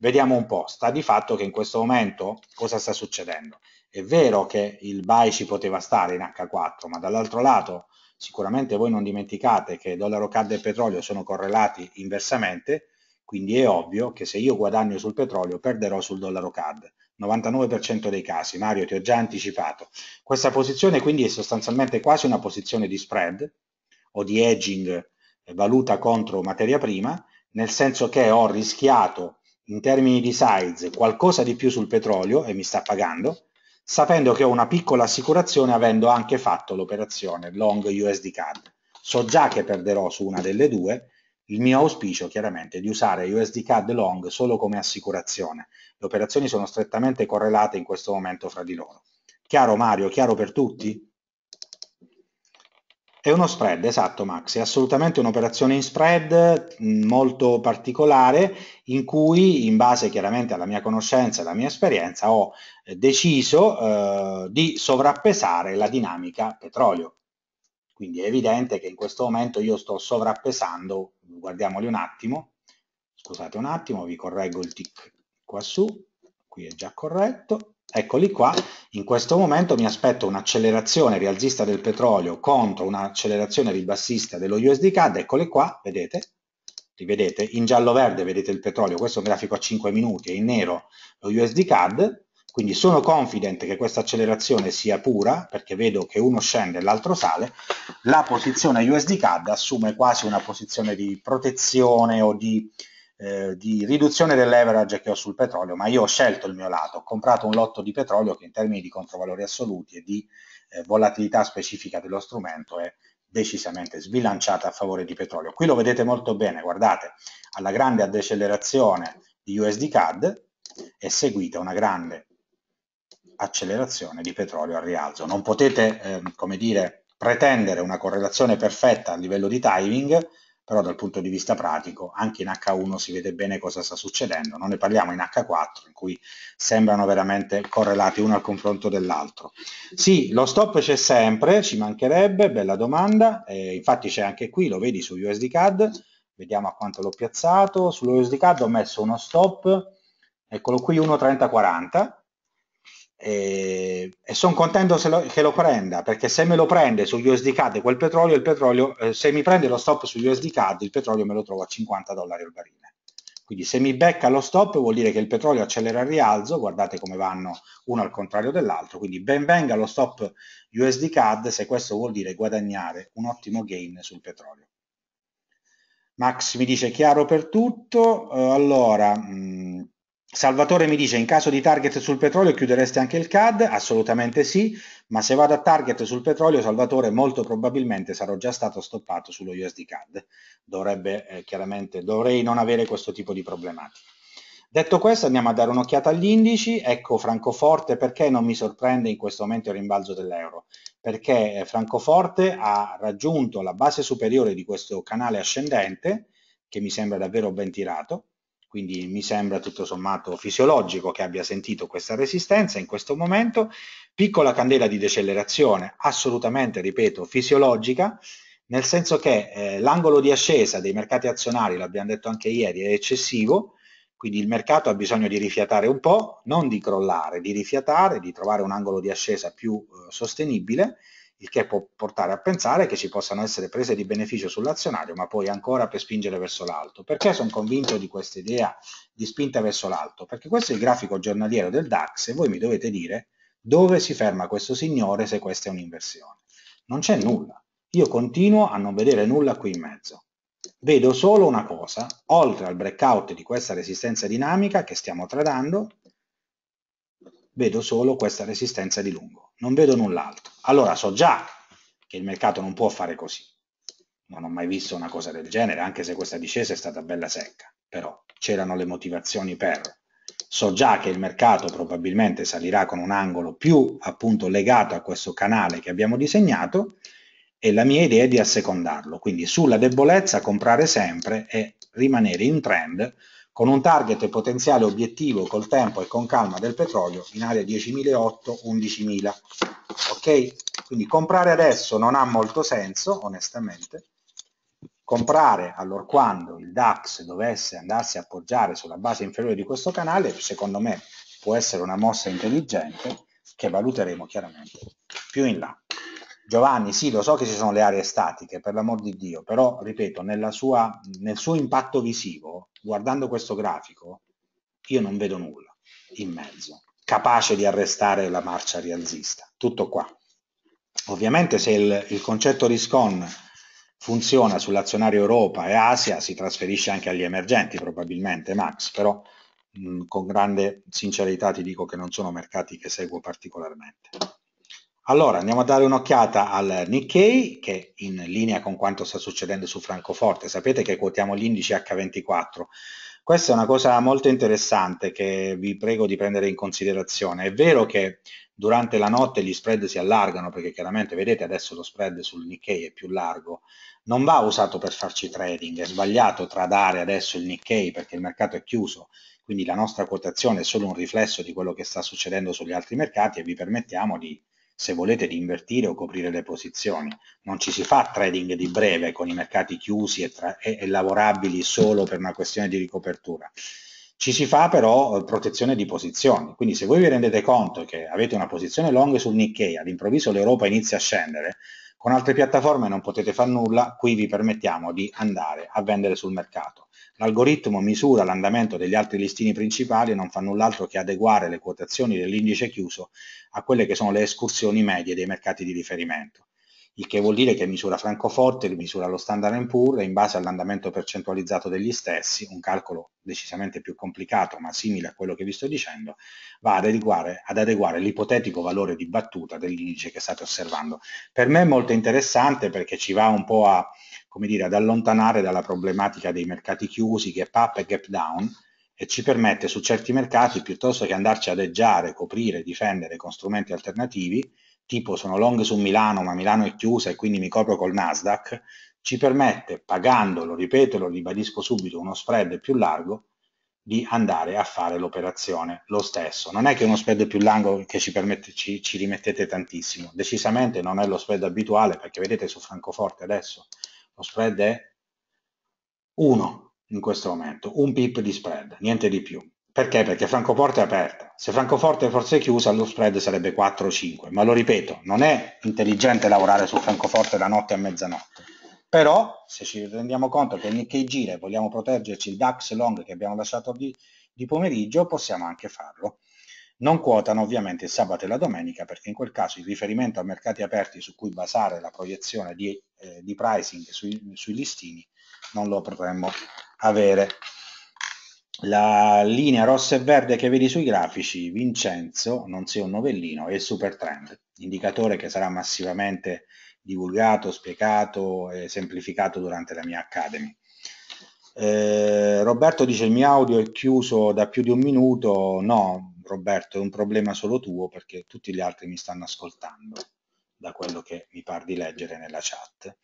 vediamo un po', sta di fatto che in questo momento cosa sta succedendo? È vero che il buy ci poteva stare in H4, ma dall'altro lato sicuramente voi non dimenticate che dollaro CAD e petrolio sono correlati inversamente, quindi è ovvio che se io guadagno sul petrolio perderò sul dollaro CAD. 99% dei casi, Mario ti ho già anticipato. Questa posizione quindi è sostanzialmente quasi una posizione di spread o di hedging eh, valuta contro materia prima, nel senso che ho rischiato in termini di size qualcosa di più sul petrolio e mi sta pagando, sapendo che ho una piccola assicurazione avendo anche fatto l'operazione long USD card. So già che perderò su una delle due, il mio auspicio chiaramente è di usare USD CAD long solo come assicurazione. Le operazioni sono strettamente correlate in questo momento fra di loro. Chiaro Mario, chiaro per tutti? È uno spread, esatto Max, è assolutamente un'operazione in spread mm, molto particolare in cui in base chiaramente alla mia conoscenza e alla mia esperienza ho eh, deciso eh, di sovrappesare la dinamica petrolio. Quindi è evidente che in questo momento io sto sovrappesando, guardiamoli un attimo, scusate un attimo, vi correggo il tick qua su, qui è già corretto, Eccoli qua, in questo momento mi aspetto un'accelerazione rialzista del petrolio contro un'accelerazione ribassista dello USD CAD, eccole qua, vedete, li vedete, in giallo-verde vedete il petrolio, questo è un grafico a 5 minuti, e in nero lo USD CAD, quindi sono confident che questa accelerazione sia pura, perché vedo che uno scende e l'altro sale, la posizione USD CAD assume quasi una posizione di protezione o di eh, di riduzione dell'average che ho sul petrolio, ma io ho scelto il mio lato, ho comprato un lotto di petrolio che in termini di controvalori assoluti e di eh, volatilità specifica dello strumento è decisamente sbilanciata a favore di petrolio. Qui lo vedete molto bene, guardate, alla grande decelerazione di USD CAD è seguita una grande accelerazione di petrolio al rialzo. Non potete, eh, come dire, pretendere una correlazione perfetta a livello di timing però dal punto di vista pratico anche in H1 si vede bene cosa sta succedendo, non ne parliamo in H4 in cui sembrano veramente correlati uno al confronto dell'altro. Sì, lo stop c'è sempre, ci mancherebbe, bella domanda, eh, infatti c'è anche qui, lo vedi su USD CAD, vediamo a quanto l'ho piazzato, sull'USD CAD ho messo uno stop, eccolo qui 1.3040, e, e sono contento se lo, che lo prenda perché se me lo prende su USD CAD quel petrolio, il petrolio eh, se mi prende lo stop su USD CAD il petrolio me lo trovo a 50 dollari al barile quindi se mi becca lo stop vuol dire che il petrolio accelera il rialzo guardate come vanno uno al contrario dell'altro quindi ben venga lo stop USD CAD se questo vuol dire guadagnare un ottimo gain sul petrolio Max mi dice chiaro per tutto eh, allora mh, mm, Salvatore mi dice, in caso di target sul petrolio chiuderesti anche il CAD? Assolutamente sì, ma se vado a target sul petrolio, Salvatore, molto probabilmente sarò già stato stoppato sullo USD CAD. Dovrebbe, eh, chiaramente, dovrei non avere questo tipo di problematiche. Detto questo, andiamo a dare un'occhiata agli indici. Ecco Francoforte, perché non mi sorprende in questo momento il rimbalzo dell'euro? Perché eh, Francoforte ha raggiunto la base superiore di questo canale ascendente, che mi sembra davvero ben tirato, quindi mi sembra tutto sommato fisiologico che abbia sentito questa resistenza in questo momento, piccola candela di decelerazione, assolutamente, ripeto, fisiologica, nel senso che eh, l'angolo di ascesa dei mercati azionari, l'abbiamo detto anche ieri, è eccessivo, quindi il mercato ha bisogno di rifiatare un po', non di crollare, di rifiatare, di trovare un angolo di ascesa più eh, sostenibile, il che può portare a pensare che ci possano essere prese di beneficio sull'azionario, ma poi ancora per spingere verso l'alto. Perché sono convinto di questa idea di spinta verso l'alto? Perché questo è il grafico giornaliero del DAX e voi mi dovete dire dove si ferma questo signore se questa è un'inversione. Non c'è nulla. Io continuo a non vedere nulla qui in mezzo. Vedo solo una cosa, oltre al breakout di questa resistenza dinamica che stiamo tradando, vedo solo questa resistenza di lungo. Non vedo null'altro allora so già che il mercato non può fare così. Non ho mai visto una cosa del genere, anche se questa discesa è stata bella secca, però c'erano le motivazioni per. So già che il mercato probabilmente salirà con un angolo più appunto legato a questo canale che abbiamo disegnato e la mia idea è di assecondarlo, quindi sulla debolezza comprare sempre e rimanere in trend con un target potenziale obiettivo col tempo e con calma del petrolio in area 10.008-11.000. Ok? Quindi comprare adesso non ha molto senso, onestamente. Comprare allora quando il DAX dovesse andarsi a appoggiare sulla base inferiore di questo canale, secondo me può essere una mossa intelligente che valuteremo chiaramente più in là. Giovanni, sì, lo so che ci sono le aree statiche, per l'amor di Dio, però, ripeto, sua, nel suo impatto visivo, guardando questo grafico, io non vedo nulla in mezzo, capace di arrestare la marcia rialzista. Tutto qua. Ovviamente se il, il concetto RISCON funziona sull'azionario Europa e Asia, si trasferisce anche agli emergenti probabilmente, Max, però mh, con grande sincerità ti dico che non sono mercati che seguo particolarmente. Allora andiamo a dare un'occhiata al Nikkei che in linea con quanto sta succedendo su Francoforte. Sapete che quotiamo l'indice H24. Questa è una cosa molto interessante che vi prego di prendere in considerazione. È vero che durante la notte gli spread si allargano perché chiaramente vedete adesso lo spread sul Nikkei è più largo. Non va usato per farci trading, è sbagliato tradare adesso il Nikkei perché il mercato è chiuso quindi la nostra quotazione è solo un riflesso di quello che sta succedendo sugli altri mercati e vi permettiamo di se volete di invertire o coprire le posizioni. Non ci si fa trading di breve con i mercati chiusi e, e, e lavorabili solo per una questione di ricopertura. Ci si fa però eh, protezione di posizioni, quindi se voi vi rendete conto che avete una posizione long sul Nikkei, all'improvviso l'Europa inizia a scendere, con altre piattaforme non potete far nulla, qui vi permettiamo di andare a vendere sul mercato L'algoritmo misura l'andamento degli altri listini principali e non fa null'altro che adeguare le quotazioni dell'indice chiuso a quelle che sono le escursioni medie dei mercati di riferimento il che vuol dire che misura Francoforte, misura lo Standard Poor's e in base all'andamento percentualizzato degli stessi, un calcolo decisamente più complicato ma simile a quello che vi sto dicendo, va ad adeguare, ad adeguare l'ipotetico valore di battuta dell'indice che state osservando. Per me è molto interessante perché ci va un po' a come dire, ad allontanare dalla problematica dei mercati chiusi, gap up e gap down, e ci permette su certi mercati, piuttosto che andarci ad eggiare, coprire, difendere con strumenti alternativi, tipo sono long su Milano, ma Milano è chiusa e quindi mi copro col Nasdaq, ci permette, pagandolo, ripeto, lo ribadisco subito, uno spread più largo, di andare a fare l'operazione lo stesso. Non è che uno spread più largo che ci, permette, ci, ci rimettete tantissimo, decisamente non è lo spread abituale perché vedete su Francoforte adesso lo spread è 1 in questo momento, un pip di spread, niente di più. Perché? Perché Francoforte è aperta. Se Francoforte fosse chiusa, lo spread sarebbe 4 o 5. Ma lo ripeto, non è intelligente lavorare su Francoforte da notte a mezzanotte. Però, se ci rendiamo conto che il Nikkei gira e vogliamo proteggerci il DAX long che abbiamo lasciato di, di pomeriggio, possiamo anche farlo. Non quotano ovviamente il sabato e la domenica perché in quel caso il riferimento a mercati aperti su cui basare la proiezione di, eh, di pricing sui, sui listini non lo potremmo avere. La linea rossa e verde che vedi sui grafici, Vincenzo, non sia un novellino, è il super trend, indicatore che sarà massivamente divulgato, spiegato e semplificato durante la mia Academy. Eh, Roberto dice il mio audio è chiuso da più di un minuto, no, Roberto, è un problema solo tuo perché tutti gli altri mi stanno ascoltando, da quello che mi par di leggere nella chat.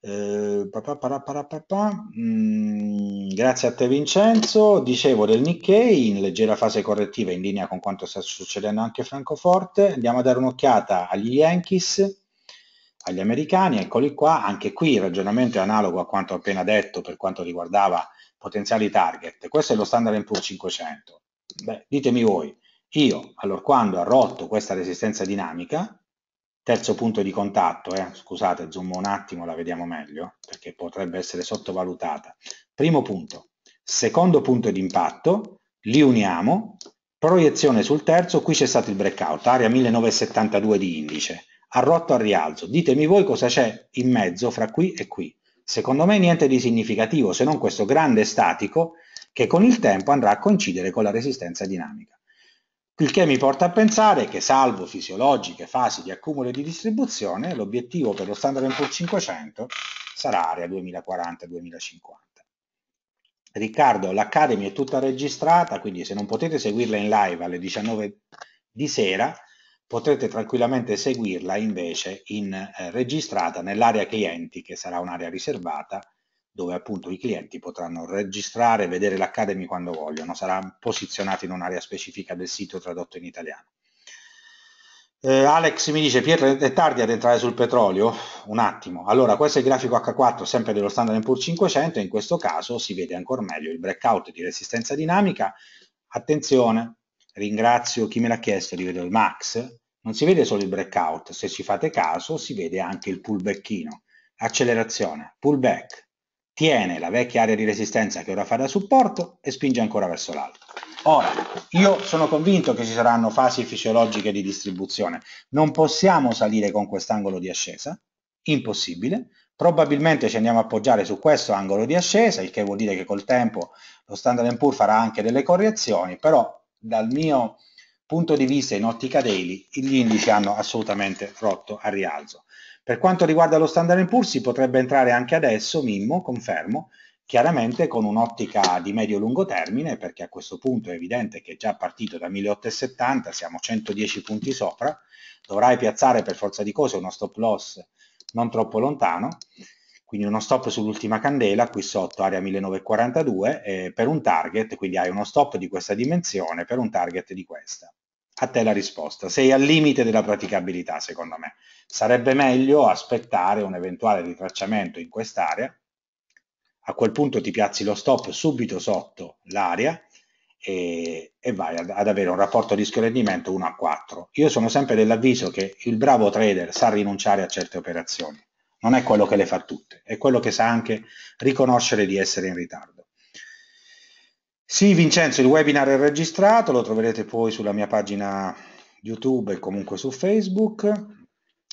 Eh, pa, pa, pa, mm, grazie a te Vincenzo, dicevo del Nikkei in leggera fase correttiva in linea con quanto sta succedendo anche a Francoforte, andiamo a dare un'occhiata agli Yankees, agli americani, eccoli qua, anche qui il ragionamento è analogo a quanto ho appena detto per quanto riguardava potenziali target, questo è lo standard in pool 500, Beh, ditemi voi, io allora quando allorquando rotto questa resistenza dinamica, terzo punto di contatto, eh, scusate, zoom un attimo, la vediamo meglio, perché potrebbe essere sottovalutata. Primo punto, secondo punto di impatto, li uniamo, proiezione sul terzo, qui c'è stato il breakout, area 1972 di indice, ha rotto al rialzo, ditemi voi cosa c'è in mezzo fra qui e qui. Secondo me niente di significativo, se non questo grande statico che con il tempo andrà a coincidere con la resistenza dinamica. Il che mi porta a pensare che, salvo fisiologiche fasi di accumulo e di distribuzione, l'obiettivo per lo Standard Poor's 500 sarà area 2040-2050. Riccardo, l'Academy è tutta registrata, quindi se non potete seguirla in live alle 19 di sera, potrete tranquillamente seguirla invece in eh, registrata nell'area clienti, che sarà un'area riservata, dove appunto i clienti potranno registrare e vedere l'Academy quando vogliono, sarà posizionato in un'area specifica del sito tradotto in italiano. Eh, Alex mi dice, Pietro è tardi ad entrare sul petrolio? Un attimo, allora questo è il grafico H4 sempre dello Standard Poor's 500 e in questo caso si vede ancora meglio il breakout di resistenza dinamica, attenzione, ringrazio chi me l'ha chiesto di vedo il max, non si vede solo il breakout, se ci fate caso si vede anche il pullbackino, accelerazione, pullback, tiene la vecchia area di resistenza che ora fa da supporto e spinge ancora verso l'alto. Ora, io sono convinto che ci saranno fasi fisiologiche di distribuzione, non possiamo salire con quest'angolo di ascesa, impossibile, probabilmente ci andiamo a appoggiare su questo angolo di ascesa, il che vuol dire che col tempo lo Standard Poor's farà anche delle correzioni, però dal mio punto di vista in ottica daily gli indici hanno assolutamente rotto a rialzo. Per quanto riguarda lo Standard Poor's si potrebbe entrare anche adesso, Mimmo, confermo, chiaramente con un'ottica di medio-lungo termine, perché a questo punto è evidente che è già partito da 1870, siamo 110 punti sopra, dovrai piazzare per forza di cose uno stop loss non troppo lontano, quindi uno stop sull'ultima candela qui sotto area 1942 eh, per un target, quindi hai uno stop di questa dimensione per un target di questa. A te la risposta, sei al limite della praticabilità secondo me. Sarebbe meglio aspettare un eventuale ritracciamento in quest'area, a quel punto ti piazzi lo stop subito sotto l'area e, e, vai ad, ad, avere un rapporto rischio-rendimento 1 a 4. Io sono sempre dell'avviso che il bravo trader sa rinunciare a certe operazioni, non è quello che le fa tutte, è quello che sa anche riconoscere di essere in ritardo. Sì, Vincenzo, il webinar è registrato, lo troverete poi sulla mia pagina YouTube e comunque su Facebook.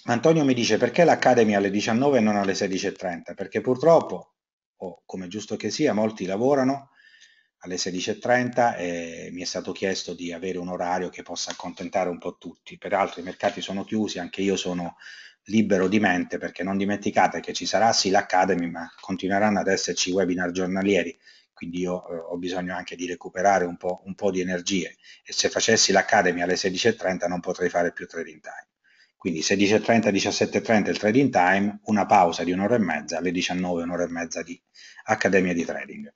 Antonio mi dice perché l'Academy alle 19 e non alle 16.30? Perché purtroppo, o come giusto che sia, molti lavorano alle 16.30 e mi è stato chiesto di avere un orario che possa accontentare un po' tutti. Peraltro i mercati sono chiusi, anche io sono libero di mente perché non dimenticate che ci sarà sì l'Academy, ma continueranno ad esserci webinar giornalieri, quindi io eh, ho bisogno anche di recuperare un po', un po di energie e se facessi l'Academy alle 16.30 non potrei fare più trading time. Quindi 16.30, 17.30 il trading time, una pausa di un'ora e mezza, alle 19 un'ora e mezza di Accademia di Trading.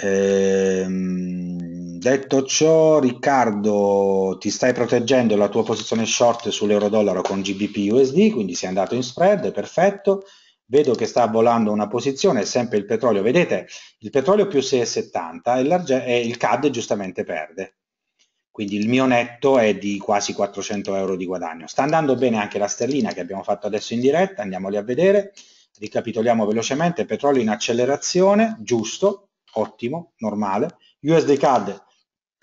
Ehm, detto ciò, Riccardo, ti stai proteggendo la tua posizione short sull'euro-dollaro con GBP USD, quindi sei andato in spread, perfetto. Vedo che sta volando una posizione, è sempre il petrolio. Vedete, il petrolio più 6,70 e il CAD giustamente perde quindi il mio netto è di quasi 400 euro di guadagno. Sta andando bene anche la sterlina che abbiamo fatto adesso in diretta, andiamoli a vedere, ricapitoliamo velocemente, petrolio in accelerazione, giusto, ottimo, normale, USD CAD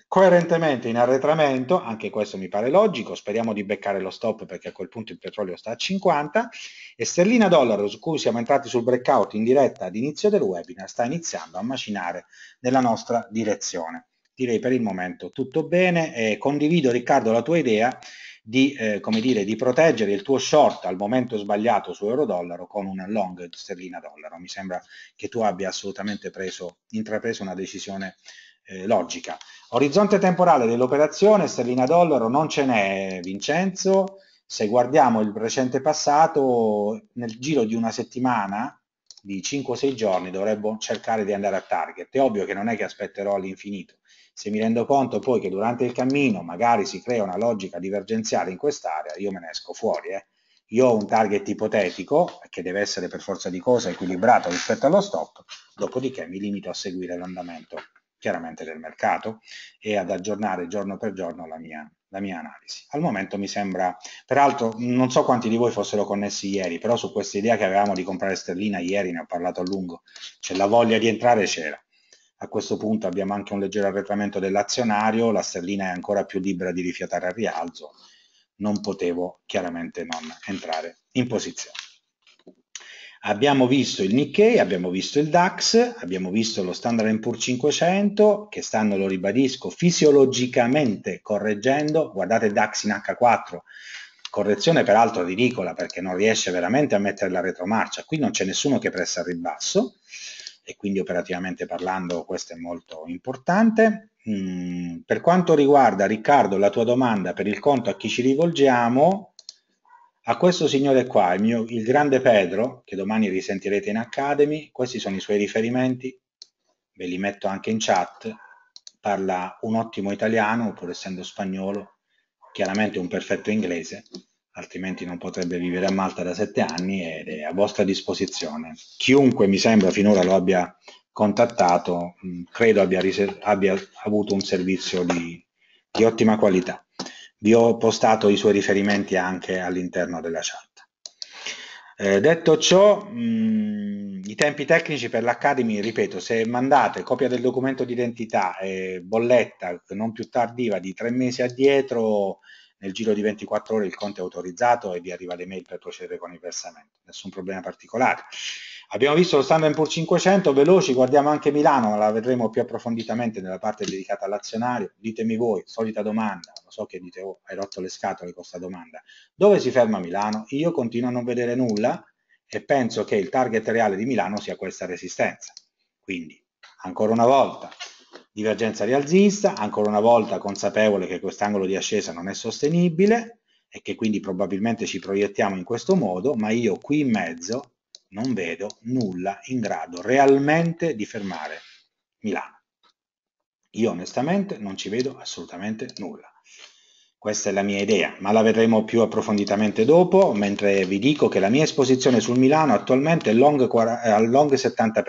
coerentemente in arretramento, anche questo mi pare logico, speriamo di beccare lo stop perché a quel punto il petrolio sta a 50 e sterlina dollaro su cui siamo entrati sul breakout in diretta ad inizio del webinar sta iniziando a macinare nella nostra direzione direi per il momento tutto bene. e condivido Riccardo la tua idea di, eh, dire, di, proteggere il tuo short al momento sbagliato su euro-dollaro con una long sterlina-dollaro. Mi sembra che tu abbia assolutamente preso, intrapreso una decisione eh, logica. Orizzonte temporale dell'operazione sterlina-dollaro non ce n'è, Vincenzo. Se guardiamo il recente passato, nel giro di una settimana, di 5-6 giorni, dovremmo cercare di andare a target. È ovvio che non è che aspetterò all'infinito se mi rendo conto poi che durante il cammino magari si crea una logica divergenziale in quest'area, io me ne esco fuori. Eh. Io ho un target ipotetico che deve essere per forza di cosa equilibrato rispetto allo stop, dopodiché mi limito a seguire l'andamento chiaramente del mercato e ad aggiornare giorno per giorno la mia, la mia, analisi. Al momento mi sembra, peraltro non so quanti di voi fossero connessi ieri, però su questa idea che avevamo di comprare sterlina ieri ne ho parlato a lungo, c'è la voglia di entrare c'era a questo punto abbiamo anche un leggero arretramento dell'azionario, la sterlina è ancora più libera di rifiatare al rialzo, non potevo chiaramente non entrare in posizione. Abbiamo visto il Nikkei, abbiamo visto il DAX, abbiamo visto lo Standard Poor's 500 che stanno, lo ribadisco, fisiologicamente correggendo, guardate DAX in H4, correzione peraltro ridicola perché non riesce veramente a mettere la retromarcia, qui non c'è nessuno che pressa il ribasso, e quindi operativamente parlando questo è molto importante. Mm, per quanto riguarda Riccardo la tua domanda per il conto a chi ci rivolgiamo, a questo signore qua, il, mio, il grande Pedro, che domani risentirete in Academy, questi sono i suoi riferimenti, ve li metto anche in chat, parla un ottimo italiano, pur essendo spagnolo, chiaramente un perfetto inglese, altrimenti non potrebbe vivere a Malta da sette anni ed è a vostra disposizione. Chiunque mi sembra finora lo abbia contattato, mm, credo abbia, abbia, avuto un servizio di, di ottima qualità. Vi ho postato i suoi riferimenti anche all'interno della chat. Eh, detto ciò, mh, mm, i tempi tecnici per l'Academy, ripeto, se mandate copia del documento d'identità e bolletta non più tardiva di tre mesi addietro, nel giro di 24 ore il conto è autorizzato e vi arriva l'email per procedere con il versamento, nessun problema particolare. Abbiamo visto lo Standard Poor's 500, veloci, guardiamo anche Milano, la vedremo più approfonditamente nella parte dedicata all'azionario. Ditemi voi, solita domanda, lo so che dite, oh, hai rotto le scatole con questa domanda. Dove si ferma Milano? Io continuo a non vedere nulla e penso che il target reale di Milano sia questa resistenza. Quindi, ancora una volta, divergenza rialzista, ancora una volta consapevole che quest'angolo di ascesa non è sostenibile e che quindi probabilmente ci proiettiamo in questo modo, ma io qui in mezzo non vedo nulla in grado realmente di fermare Milano. Io onestamente non ci vedo assolutamente nulla. Questa è la mia idea, ma la vedremo più approfonditamente dopo, mentre vi dico che la mia esposizione sul Milano attualmente è long, long 70%.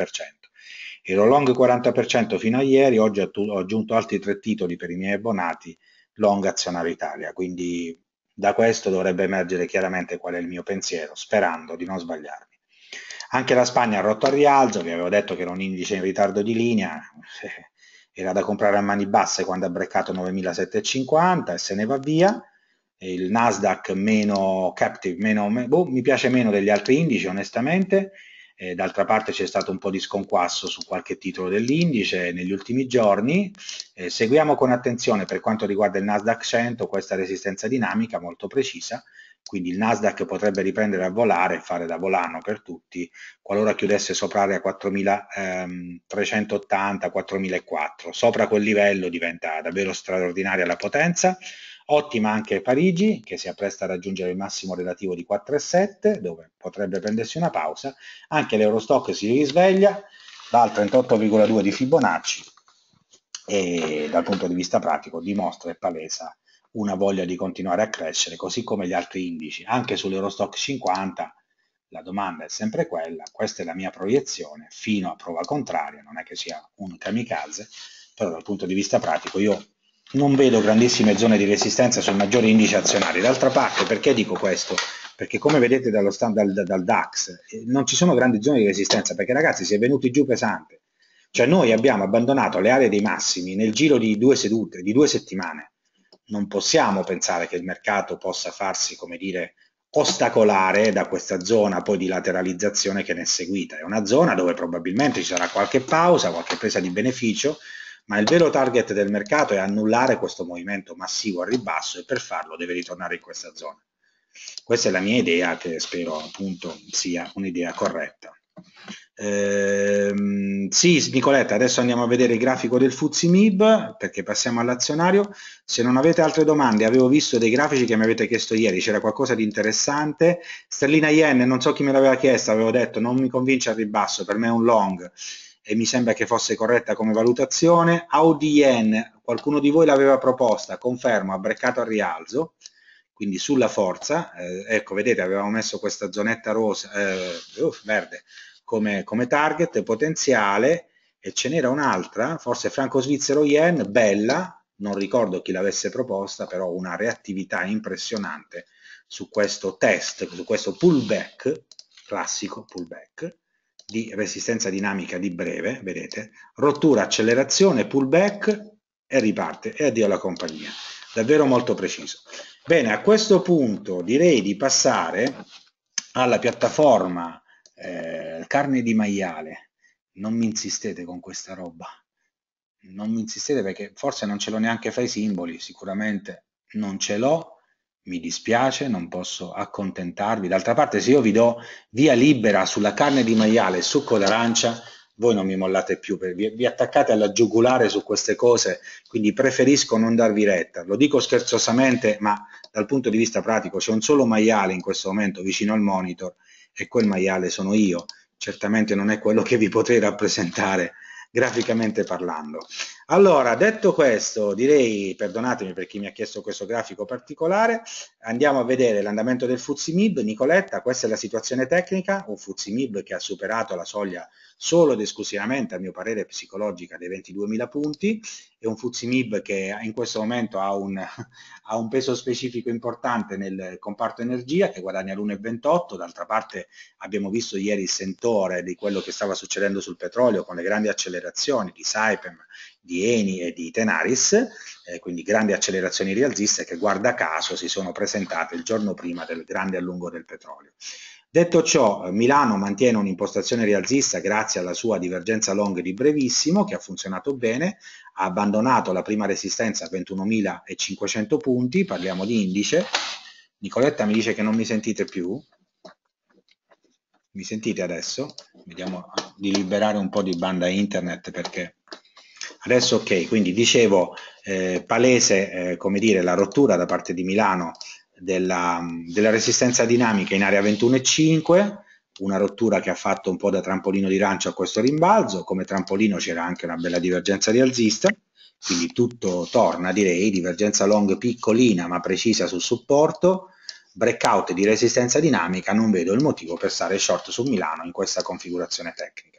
Ero long 40% fino a ieri, oggi ho aggiunto altri tre titoli per i miei abbonati long azionario Italia, quindi da questo dovrebbe emergere chiaramente qual è il mio pensiero, sperando di non sbagliarmi. Anche la Spagna ha rotto al rialzo, vi avevo detto che era un indice in ritardo di linea, [LAUGHS] era da comprare a mani basse quando ha breccato 9.750 e se ne va via. Il Nasdaq meno captive, meno, boh, mi piace meno degli altri indici onestamente, eh, d'altra parte c'è stato un po' di sconquasso su qualche titolo dell'indice negli ultimi giorni. Eh, seguiamo con attenzione per quanto riguarda il Nasdaq 100 questa resistenza dinamica molto precisa, quindi il Nasdaq potrebbe riprendere a volare e fare da volano per tutti qualora chiudesse sopra area 4380-4004. Ehm, sopra quel livello diventa davvero straordinaria la potenza Ottima anche Parigi, che si appresta a raggiungere il massimo relativo di 4,7, dove potrebbe prendersi una pausa. Anche l'Eurostock si risveglia, va al 38,2 di Fibonacci e dal punto di vista pratico dimostra e palesa una voglia di continuare a crescere, così come gli altri indici. Anche sull'Eurostock 50 la domanda è sempre quella, questa è la mia proiezione, fino a prova contraria, non è che sia un kamikaze, però dal punto di vista pratico io non vedo grandissime zone di resistenza sul maggiore indice azionario. D'altra parte, perché dico questo? Perché come vedete stand, dal, dal, DAX, eh, non ci sono grandi zone di resistenza, perché ragazzi si è venuti giù pesante. Cioè noi abbiamo abbandonato le aree dei massimi nel giro di due sedute, di due settimane. Non possiamo pensare che il mercato possa farsi, come dire, ostacolare da questa zona poi di lateralizzazione che ne è seguita. È una zona dove probabilmente ci sarà qualche pausa, qualche presa di beneficio, ma il vero target del mercato è annullare questo movimento massivo al ribasso e per farlo deve ritornare in questa zona. Questa è la mia idea che spero appunto sia un'idea corretta. Ehm, sì Nicoletta, adesso andiamo a vedere il grafico del Fuzzi MIB perché passiamo all'azionario. Se non avete altre domande, avevo visto dei grafici che mi avete chiesto ieri, c'era qualcosa di interessante. Sterlina Yen, non so chi me l'aveva chiesta, avevo detto non mi convince al ribasso, per me è un long e mi sembra che fosse corretta come valutazione. Audi qualcuno di voi l'aveva proposta, confermo, ha breccato al rialzo, quindi sulla forza, eh, ecco vedete avevamo messo questa zonetta rosa, eh, verde come, come target potenziale e ce n'era un'altra, forse franco-svizzero yen, bella, non ricordo chi l'avesse proposta, però una reattività impressionante su questo test, su questo pullback, classico pullback, di resistenza dinamica di breve, vedete, rottura, accelerazione, pullback e riparte e addio alla compagnia. Davvero molto preciso. Bene, a questo punto direi di passare alla piattaforma eh, carne di maiale. Non mi insistete con questa roba. Non mi insistete perché forse non ce l'ho neanche fra i simboli, sicuramente non ce l'ho mi dispiace, non posso accontentarvi. D'altra parte, se io vi do via libera sulla carne di maiale e succo d'arancia, voi non mi mollate più, vi, vi attaccate alla giugulare su queste cose, quindi preferisco non darvi retta. Lo dico scherzosamente, ma dal punto di vista pratico c'è un solo maiale in questo momento vicino al monitor e quel maiale sono io. Certamente non è quello che vi potrei rappresentare graficamente parlando. Allora, detto questo, direi, perdonatemi per chi mi ha chiesto questo grafico particolare, andiamo a vedere l'andamento del FUZIMIB. Nicoletta, questa è la situazione tecnica, un FUZIMIB che ha superato la soglia solo ed esclusivamente, a mio parere, psicologica dei 22.000 punti è un Fuzimib che in questo momento ha un, [LAUGHS] ha un, peso specifico importante nel comparto energia che guadagna l'1,28, d'altra parte abbiamo visto ieri il sentore di quello che stava succedendo sul petrolio con le grandi accelerazioni di Saipem, di Eni e di Tenaris, eh, quindi grandi accelerazioni rialziste che guarda caso si sono presentate il giorno prima del grande allungo del petrolio. Detto ciò, Milano mantiene un'impostazione rialzista grazie alla sua divergenza long di brevissimo che ha funzionato bene, ha abbandonato la prima resistenza a 21.500 punti, parliamo di indice. Nicoletta mi dice che non mi sentite più. Mi sentite adesso? Vediamo di liberare un po' di banda internet perché adesso ok, quindi dicevo eh, palese eh, come dire la rottura da parte di Milano della, della resistenza dinamica in area 21,5 una rottura che ha fatto un po' da trampolino di lancio a questo rimbalzo, come trampolino c'era anche una bella divergenza di quindi tutto torna direi, divergenza long piccolina ma precisa sul supporto, breakout di resistenza dinamica, non vedo il motivo per stare short su Milano in questa configurazione tecnica.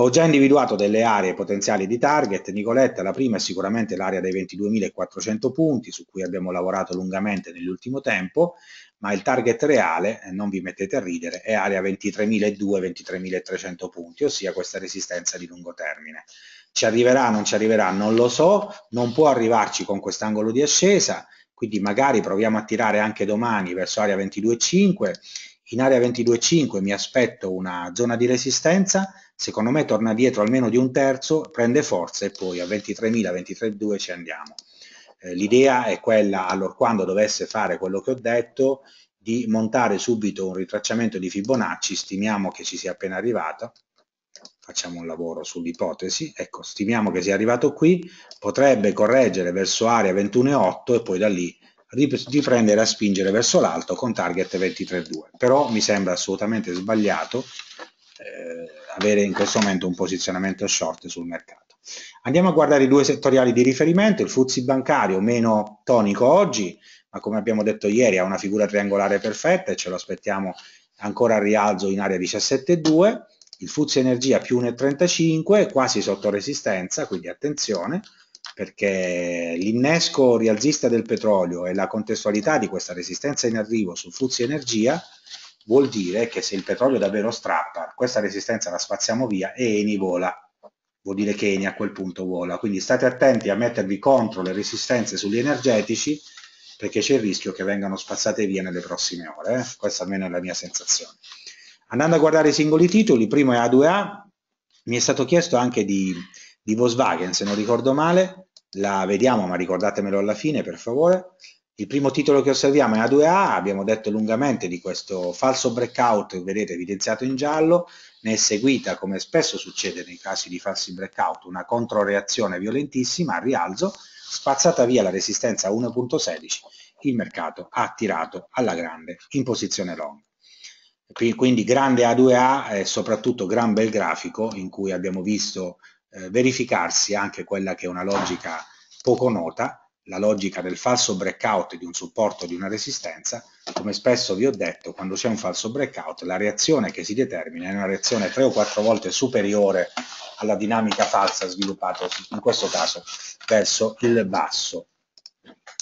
Ho già individuato delle aree potenziali di target, Nicoletta, la prima è sicuramente l'area dei 22.400 punti su cui abbiamo lavorato lungamente nell'ultimo tempo, ma il target reale, eh, non vi mettete a ridere, è area 23.200-23.300 punti, ossia questa resistenza di lungo termine. Ci arriverà, non ci arriverà, non lo so, non può arrivarci con quest'angolo di ascesa, quindi magari proviamo a tirare anche domani verso area 22.5, in area 22.5 mi aspetto una zona di resistenza, secondo me torna dietro almeno di un terzo, prende forza e poi a 23.000, 23.2 ci andiamo. Eh, l'idea è quella, allora quando dovesse fare quello che ho detto, di montare subito un ritracciamento di Fibonacci, stimiamo che ci sia appena arrivato, facciamo un lavoro sull'ipotesi, ecco, stimiamo che sia arrivato qui, potrebbe correggere verso area 21,8 e poi da lì riprendere a spingere verso l'alto con target 23,2, però mi sembra assolutamente sbagliato eh, avere in questo momento un posizionamento short sul mercato. Andiamo a guardare i due settoriali di riferimento, il Fuzzi bancario meno tonico oggi, ma come abbiamo detto ieri ha una figura triangolare perfetta e ce lo aspettiamo ancora a rialzo in area 17,2, il Fuzzi energia più 1,35, quasi sotto resistenza, quindi attenzione, perché l'innesco rialzista del petrolio e la contestualità di questa resistenza in arrivo sul Fuzzi Energia vuol dire che se il petrolio davvero strappa, questa resistenza la spazziamo via e Eni vola. Vuol dire che Eni a quel punto vola. Quindi state attenti a mettervi contro le resistenze sugli energetici perché c'è il rischio che vengano spazzate via nelle prossime ore. Eh? Questa almeno è la mia sensazione. Andando a guardare i singoli titoli, primo è A2A, mi è stato chiesto anche di, di Volkswagen, se non ricordo male, la vediamo ma ricordatemelo alla fine per favore. Il primo titolo che osserviamo è A2A, abbiamo detto lungamente di questo falso breakout, vedete evidenziato in giallo, ne è seguita, come spesso succede nei casi di falsi breakout, una controreazione violentissima al rialzo, spazzata via la resistenza 1.16, il mercato ha tirato alla grande in posizione long. Quindi grande A2A e soprattutto gran bel grafico in cui abbiamo visto eh, verificarsi anche quella che è una logica poco nota, la logica del falso breakout di un supporto di una resistenza, come spesso vi ho detto, quando c'è un falso breakout, la reazione che si determina è una reazione 3 o 4 volte superiore alla dinamica falsa sviluppata in questo caso verso il basso.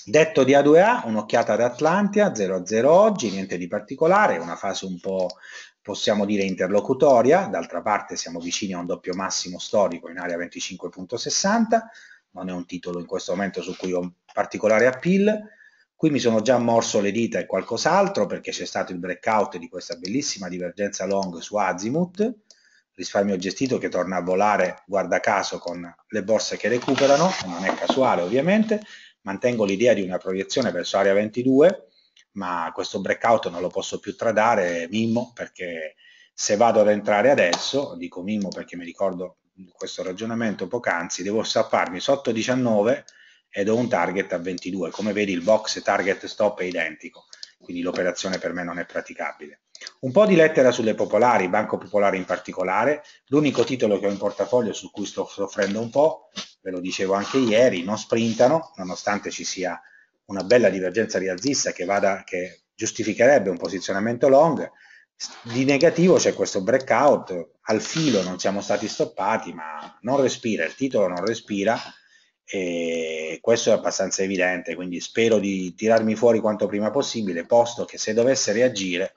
Detto di A2A, un'occhiata ad Atlantia, 0 a 0 oggi, niente di particolare, una fase un po' possiamo dire interlocutoria, d'altra parte siamo vicini a un doppio massimo storico in area 25.60, non è un titolo in questo momento su cui ho un particolare appeal. Qui mi sono già morso le dita e qualcos'altro perché c'è stato il breakout di questa bellissima divergenza long su Azimut, risparmio gestito che torna a volare, guarda caso, con le borse che recuperano, non è casuale ovviamente, mantengo l'idea di una proiezione verso area 22, ma questo breakout non lo posso più tradare, Mimmo, perché se vado ad entrare adesso, dico Mimmo perché mi ricordo questo ragionamento poc'anzi, devo stapparmi sotto 19 ed ho un target a 22. Come vedi il box target stop è identico, quindi l'operazione per me non è praticabile. Un po' di lettera sulle popolari, Banco Popolare in particolare, l'unico titolo che ho in portafoglio su cui sto soffrendo un po', ve lo dicevo anche ieri, non sprintano, nonostante ci sia una bella divergenza rialzista che, vada, che giustificherebbe un posizionamento long, di negativo c'è questo breakout, al filo non siamo stati stoppati, ma non respira, il titolo non respira e questo è abbastanza evidente, quindi spero di tirarmi fuori quanto prima possibile, posto che se dovesse reagire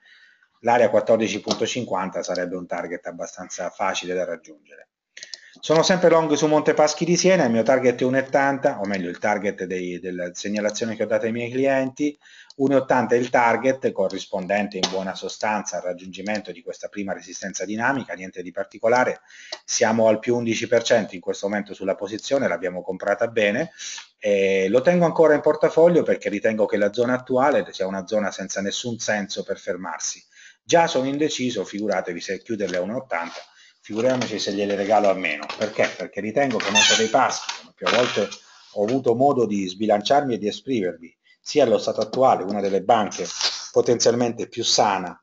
l'area 14.50 sarebbe un target abbastanza facile da raggiungere. Sono sempre long su Montepaschi di Siena, il mio target è 1,80, o meglio il target dei, delle segnalazioni che ho dato ai miei clienti, 1,80 è il target corrispondente in buona sostanza al raggiungimento di questa prima resistenza dinamica, niente di particolare, siamo al più 11% in questo momento sulla posizione, l'abbiamo comprata bene, eh, lo tengo ancora in portafoglio perché ritengo che la zona attuale sia una zona senza nessun senso per fermarsi. Già sono indeciso, figuratevi se chiuderle a 1,80 figuriamoci se gliele regalo a meno. Perché? Perché ritengo che Monte dei Paschi, come più volte ho avuto modo di sbilanciarmi e di esprimervi, sia allo stato attuale una delle banche potenzialmente più sana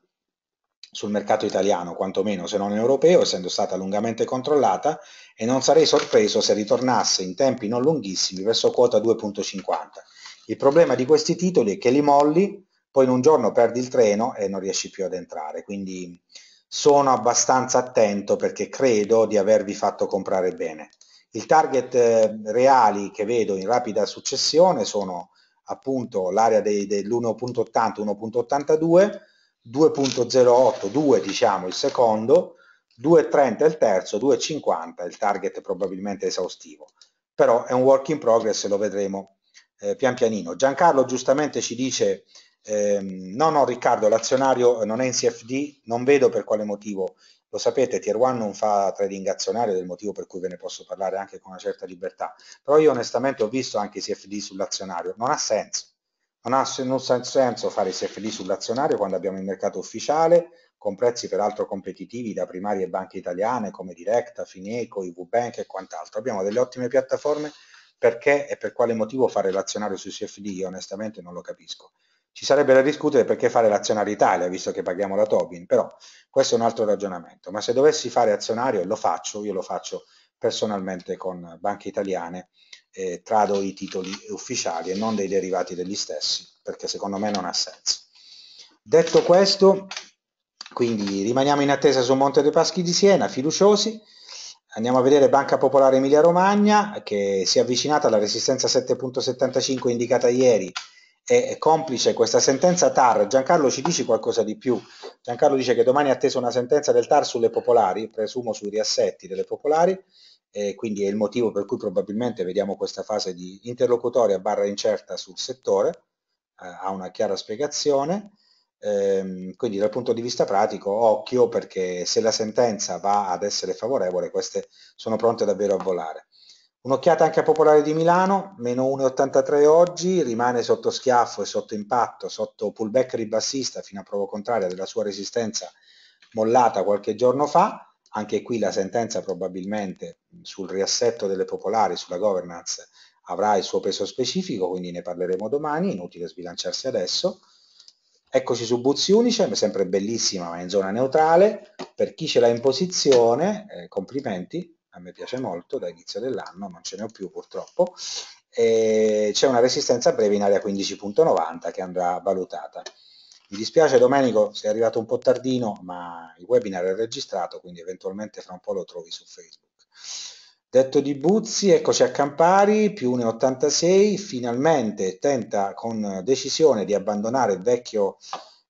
sul mercato italiano, quantomeno se non europeo, essendo stata lungamente controllata, e non sarei sorpreso se ritornasse in tempi non lunghissimi verso quota 2.50. Il problema di questi titoli è che li molli, poi in un giorno perdi il treno e non riesci più ad entrare. Quindi sono abbastanza attento perché credo di avervi fatto comprare bene. Il target eh, reali che vedo in rapida successione sono appunto l'area dell'1.80, 1.82, 2.08, 2 diciamo il secondo, 2.30 il terzo, 2.50 il target probabilmente esaustivo. Però è un work in progress lo vedremo eh, pian pianino. Giancarlo giustamente ci dice eh, no, no, Riccardo, l'azionario non è in CFD, non vedo per quale motivo. Lo sapete, Tier 1 non fa trading azionario, del motivo per cui ve ne posso parlare anche con una certa libertà. Però io onestamente ho visto anche i CFD sull'azionario, non ha senso. Non ha, senso fare CFD sull'azionario quando abbiamo il mercato ufficiale, con prezzi peraltro competitivi da primarie banche italiane come Directa, Fineco, IV Bank e quant'altro. Abbiamo delle ottime piattaforme, perché e per quale motivo fare l'azionario sui CFD? Io onestamente non lo capisco. Ci sarebbe da discutere perché fare l'azionario Italia, visto che paghiamo la Tobin, però questo è un altro ragionamento. Ma se dovessi fare azionario, lo faccio, io lo faccio personalmente con banche italiane, eh, trado i titoli ufficiali e non dei derivati degli stessi, perché secondo me non ha senso. Detto questo, quindi rimaniamo in attesa su Monte dei Paschi di Siena, fiduciosi, andiamo a vedere Banca Popolare Emilia Romagna che si è avvicinata alla resistenza 7.75 indicata ieri è complice questa sentenza TAR. Giancarlo ci dici qualcosa di più? Giancarlo dice che domani è attesa una sentenza del TAR sulle popolari, presumo sui riassetti delle popolari, e quindi è il motivo per cui probabilmente vediamo questa fase di interlocutoria barra incerta sul settore, eh, ha una chiara spiegazione. Eh, quindi dal punto di vista pratico occhio perché se la sentenza va ad essere favorevole queste sono pronte davvero a volare. Un'occhiata anche a Popolare di Milano, meno 1,83 oggi, rimane sotto schiaffo e sotto impatto, sotto pullback ribassista fino a provo contraria della sua resistenza mollata qualche giorno fa, anche qui la sentenza probabilmente sul riassetto delle popolari, sulla governance, avrà il suo peso specifico, quindi ne parleremo domani, inutile sbilanciarsi adesso. Eccoci su Buzzi Unicem, sempre bellissima ma in zona neutrale, per chi ce l'ha in posizione, eh, complimenti, a me piace molto, da inizio dell'anno, non ce ne ho più purtroppo, c'è una resistenza breve in area 15.90 che andrà valutata. Mi dispiace Domenico, sei arrivato un po' tardino, ma il webinar è registrato, quindi eventualmente fra un po' lo trovi su Facebook. Detto di Buzzi, eccoci a Campari, più 1,86, finalmente tenta con decisione di abbandonare il vecchio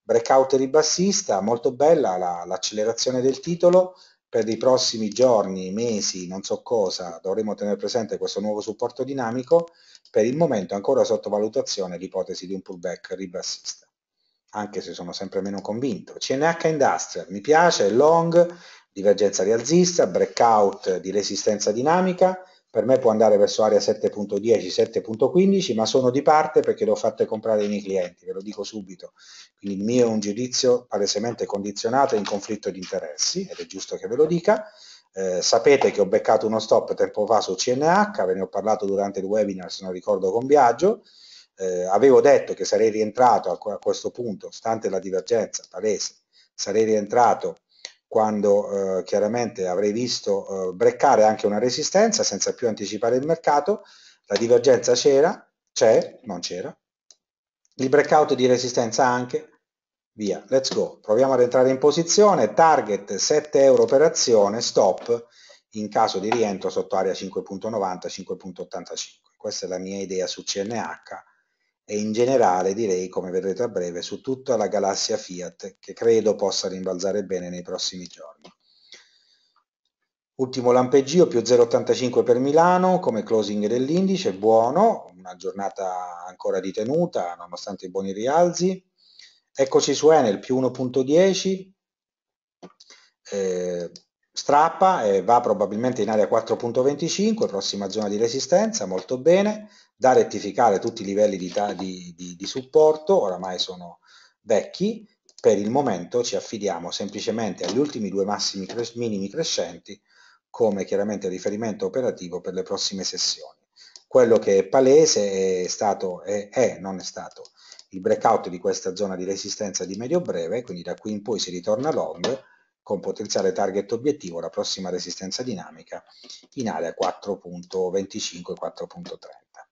breakout ribassista, molto bella l'accelerazione del titolo, per i prossimi giorni, mesi, non so cosa, dovremo tenere presente questo nuovo supporto dinamico, per il momento è ancora sottovalutazione l'ipotesi di un pullback ribassista anche se sono sempre meno convinto. CNH Industrial, mi piace, long, divergenza rialzista, breakout di resistenza dinamica, per me può andare verso area 7.10, 7.15, ma sono di parte perché le ho fatte comprare ai miei clienti, ve lo dico subito. Quindi il mio è un giudizio palesemente condizionato e in conflitto di interessi, ed è giusto che ve lo dica. Eh, sapete che ho beccato uno stop tempo fa su CNH, ve ne ho parlato durante il webinar, se non ricordo, con Viaggio. Eh, avevo detto che sarei rientrato a questo punto, stante la divergenza palese, sarei rientrato quando eh, chiaramente avrei visto eh, breccare anche una resistenza senza più anticipare il mercato, la divergenza c'era, c'è, non c'era, il breakout di resistenza anche, via, let's go, proviamo ad entrare in posizione, target 7 euro per azione, stop in caso di rientro sotto area 5.90, 5.85, questa è la mia idea su CNH, e in generale direi, come vedrete a breve, su tutta la galassia Fiat che credo possa rimbalzare bene nei prossimi giorni. Ultimo lampeggio più 0,85 per Milano come closing dell'indice, buono, una giornata ancora di tenuta nonostante i buoni rialzi. Eccoci su Enel più 1,10, eh, strappa e va probabilmente in area 4,25, prossima zona di resistenza, molto bene, da rettificare tutti i livelli di, di, di, di supporto, oramai sono vecchi, per il momento ci affidiamo semplicemente agli ultimi due massimi cres minimi crescenti come chiaramente riferimento operativo per le prossime sessioni. Quello che è palese è stato, è, è non è stato, il breakout di questa zona di resistenza di medio breve, quindi da qui in poi si ritorna long con potenziale target obiettivo la prossima resistenza dinamica in area 4.25-4.30.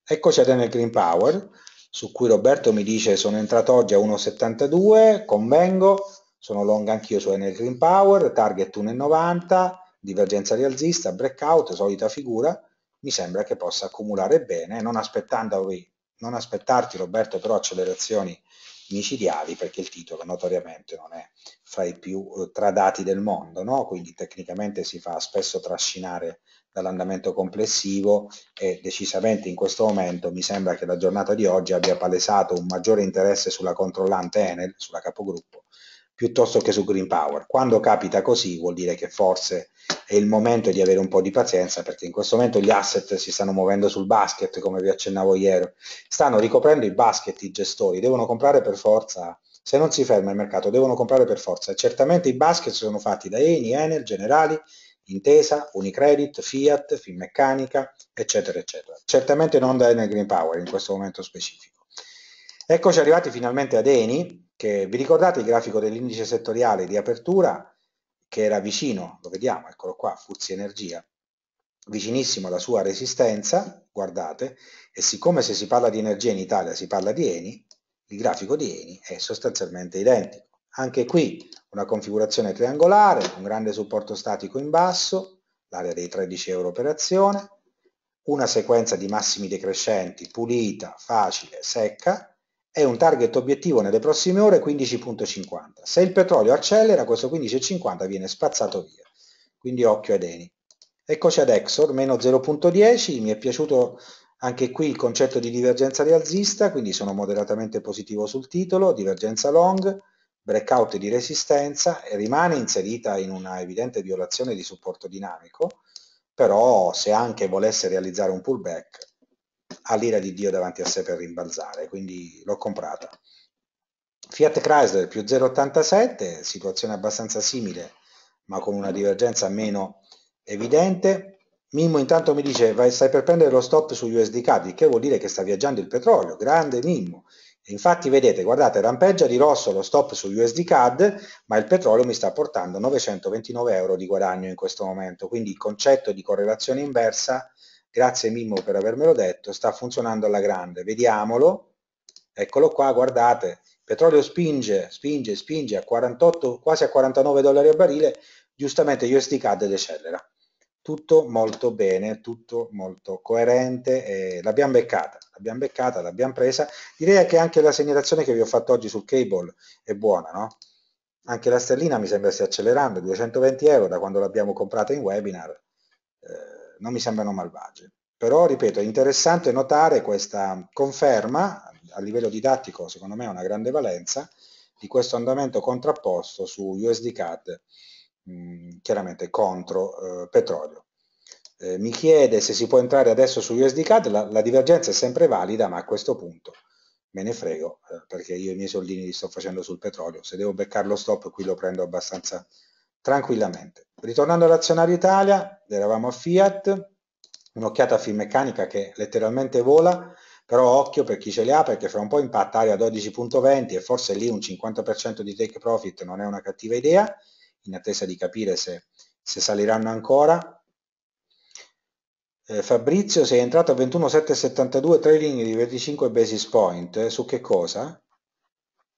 Eccoci ad Enel Green Power, su cui Roberto mi dice sono entrato oggi a 1,72, convengo, sono long anch'io su Enel Green Power, target 1,90, divergenza rialzista, breakout, solita figura, mi sembra che possa accumulare bene, non, non aspettarti Roberto però accelerazioni micidiali perché il titolo notoriamente non è fra i più eh, tradati del mondo, no? quindi tecnicamente si fa spesso trascinare dall'andamento complessivo e decisamente in questo momento mi sembra che la giornata di oggi abbia palesato un maggiore interesse sulla controllante Enel, sulla capogruppo, piuttosto che su Green Power. Quando capita così vuol dire che forse è il momento di avere un po' di pazienza perché in questo momento gli asset si stanno muovendo sul basket, come vi accennavo ieri, stanno ricoprendo i basket i gestori, devono comprare per forza se non si ferma il mercato devono comprare per forza. Certamente i basket sono fatti da Eni, Enel, Generali Intesa, Unicredit, Fiat, Finmeccanica, eccetera, eccetera. Certamente non da Enel Green Power in questo momento specifico. Eccoci arrivati finalmente ad Eni, che vi ricordate il grafico dell'indice settoriale di apertura che era vicino, lo vediamo, eccolo qua, Fuzzi Energia, vicinissimo alla sua resistenza, guardate, e siccome se si parla di energia in Italia si parla di Eni, il grafico di Eni è sostanzialmente identico. Anche qui una configurazione triangolare, un grande supporto statico in basso, l'area dei 13 euro per azione, una sequenza di massimi decrescenti pulita, facile, secca e un target obiettivo nelle prossime ore 15.50. Se il petrolio accelera, questo 15.50 viene spazzato via. Quindi occhio ai deni. Eccoci ad Exor, meno 0.10, mi è piaciuto anche qui il concetto di divergenza rialzista, quindi sono moderatamente positivo sul titolo, divergenza long, breakout di resistenza e rimane inserita in una evidente violazione di supporto dinamico, però se anche volesse realizzare un pullback ha l'ira di Dio davanti a sé per rimbalzare, quindi l'ho comprata. Fiat Chrysler più 0,87, situazione abbastanza simile ma con una divergenza meno evidente. Mimmo intanto mi dice vai, stai per prendere lo stop su USD Capri, che vuol dire che sta viaggiando il petrolio, grande Mimmo. Infatti vedete, guardate, rampeggia di rosso lo stop su USD CAD, ma il petrolio mi sta portando 929 euro di guadagno in questo momento, quindi il concetto di correlazione inversa, grazie Mimmo per avermelo detto, sta funzionando alla grande. Vediamolo, eccolo qua, guardate, petrolio spinge, spinge, spinge a 48, quasi a 49 dollari a barile, giustamente USD CAD decelera tutto molto bene, tutto molto coerente, e l'abbiamo beccata, l'abbiamo beccata, l'abbiamo presa. Direi che anche la segnalazione che vi ho fatto oggi sul cable è buona, no? Anche la stellina mi sembra stia accelerando, 220 euro da quando l'abbiamo comprata in webinar, eh, non mi sembrano malvagie. Però, ripeto, è interessante notare questa conferma, a livello didattico secondo me ha una grande valenza, di questo andamento contrapposto su USD CAD chiaramente contro eh, petrolio. Eh, mi chiede se si può entrare adesso su USD CAD, la, la, divergenza è sempre valida, ma a questo punto me ne frego, eh, perché io i miei soldini li sto facendo sul petrolio, se devo beccare lo stop qui lo prendo abbastanza tranquillamente. Ritornando all'azionario Italia, eravamo a Fiat, un'occhiata a Finmeccanica che letteralmente vola, però occhio per chi ce li ha perché fra un po' impatta area 12.20 e forse lì un 50% di take profit non è una cattiva idea in attesa di capire se, se saliranno ancora. Eh, Fabrizio, sei entrato a 21,772 trailing di 25 basis point, eh, su che cosa?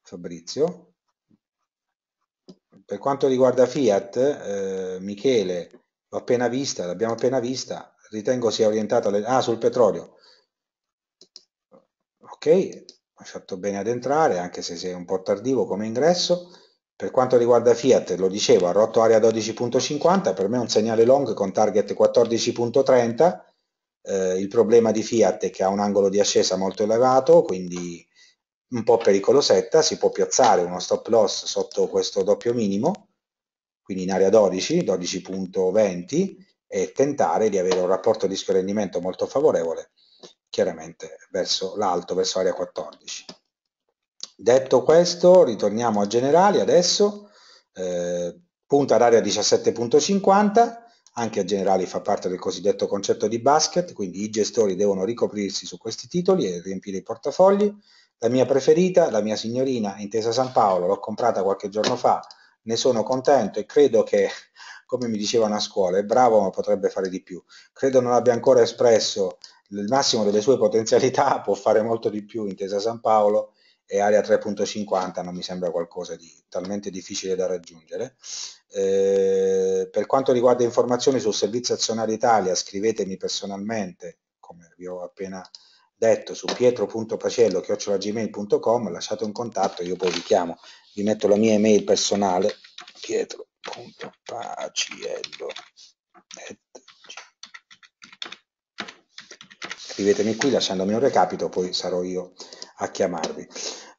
Fabrizio? Per quanto riguarda Fiat, eh, Michele, l'ho appena vista, l'abbiamo appena vista, ritengo sia orientata alle... ah, sul petrolio. Ok, ho fatto bene ad entrare, anche se sei un po' tardivo come ingresso. Per quanto riguarda Fiat, lo dicevo, ha rotto area 12.50, per me è un segnale long con target 14.30, eh, il problema di Fiat è che ha un angolo di ascesa molto elevato, quindi un po' pericolosetta, si può piazzare uno stop loss sotto questo doppio minimo, quindi in area 12, 12.20 e tentare di avere un rapporto rischio-rendimento molto favorevole, chiaramente verso l'alto, verso area 14. Detto questo, ritorniamo a generali adesso, eh, punta ad 17.50, anche a generali fa parte del cosiddetto concetto di basket, quindi i gestori devono ricoprirsi su questi titoli e riempire i portafogli. La mia preferita, la mia signorina Intesa San Paolo, l'ho comprata qualche giorno fa, ne sono contento e credo che, come mi dicevano a scuola, è bravo ma potrebbe fare di più. Credo non abbia ancora espresso il massimo delle sue potenzialità, [LAUGHS] può fare molto di più Intesa San Paolo e area 3.50 non mi sembra qualcosa di talmente difficile da raggiungere. Eh, per quanto riguarda informazioni sul servizio azionario Italia, scrivetemi personalmente, come vi ho appena detto, su pietro.pacello.gmail.com, lasciate un contatto, io poi vi chiamo, vi metto la mia email personale, pietro.paciello.gmail.com scrivetemi qui lasciandomi un recapito, poi sarò io a chiamarvi.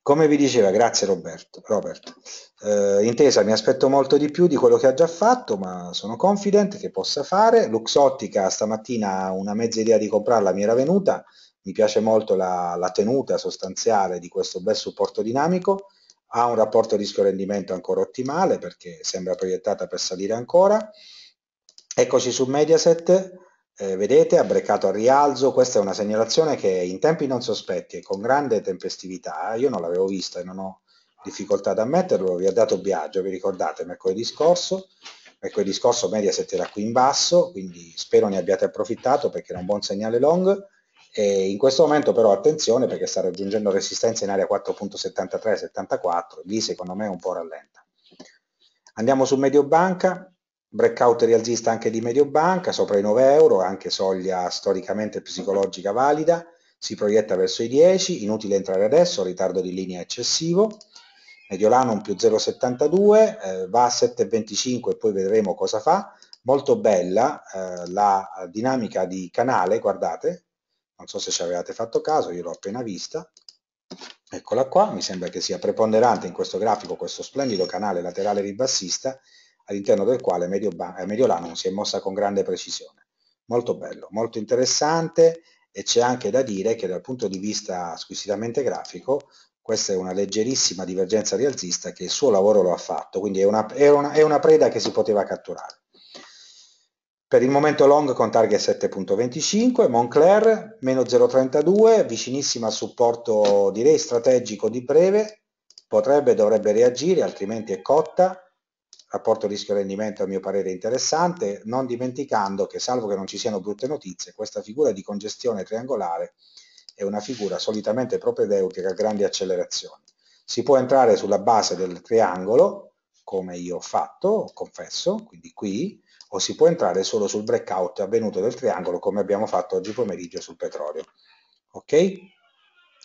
Come vi diceva, grazie Roberto, Robert, eh, intesa mi aspetto molto di più di quello che ha già fatto, ma sono confident che possa fare. Luxottica stamattina una mezza idea di comprarla mi era venuta, mi piace molto la, la tenuta sostanziale di questo bel supporto dinamico, ha un rapporto rischio-rendimento ancora ottimale perché sembra proiettata per salire ancora. Eccoci su Mediaset, eh, vedete, ha breccato al rialzo, questa è una segnalazione che in tempi non sospetti e con grande tempestività, eh, io non l'avevo vista e non ho difficoltà ad ammetterlo, vi ha dato Biagio, vi ricordate, mercoledì scorso, mercoledì scorso Mediaset era qui in basso, quindi spero ne abbiate approfittato perché era un buon segnale long, e in questo momento però attenzione perché sta raggiungendo resistenza in area 4.73-74, lì secondo me è un po' rallenta. Andiamo su Mediobanca, breakout rialzista anche di Mediobanca, sopra i 9 euro, anche soglia storicamente psicologica valida, si proietta verso i 10, inutile entrare adesso, ritardo di linea eccessivo. Mediolanum più 0,72, eh, va a 7,25 e poi vedremo cosa fa. Molto bella eh, la dinamica di canale, guardate, non so se ci avevate fatto caso, io l'ho appena vista. Eccola qua, mi sembra che sia preponderante in questo grafico questo splendido canale laterale ribassista all'interno del quale Medioban- eh, Mediolanum si è mossa con grande precisione. Molto bello, molto interessante e c'è anche da dire che dal punto di vista squisitamente grafico questa è una leggerissima divergenza rialzista che il suo lavoro lo ha fatto, quindi è una, è una, è una preda che si poteva catturare. Per il momento long con target 7.25, Moncler meno 0.32, vicinissima al supporto direi strategico di breve, potrebbe e dovrebbe reagire, altrimenti è cotta, rapporto rischio-rendimento a mio parere interessante, non dimenticando che salvo che non ci siano brutte notizie, questa figura di congestione triangolare è una figura solitamente propedeutica a grandi accelerazioni. Si può entrare sulla base del triangolo, come io ho fatto, confesso, quindi qui, o si può entrare solo sul breakout avvenuto del triangolo come abbiamo fatto oggi pomeriggio sul petrolio. Ok?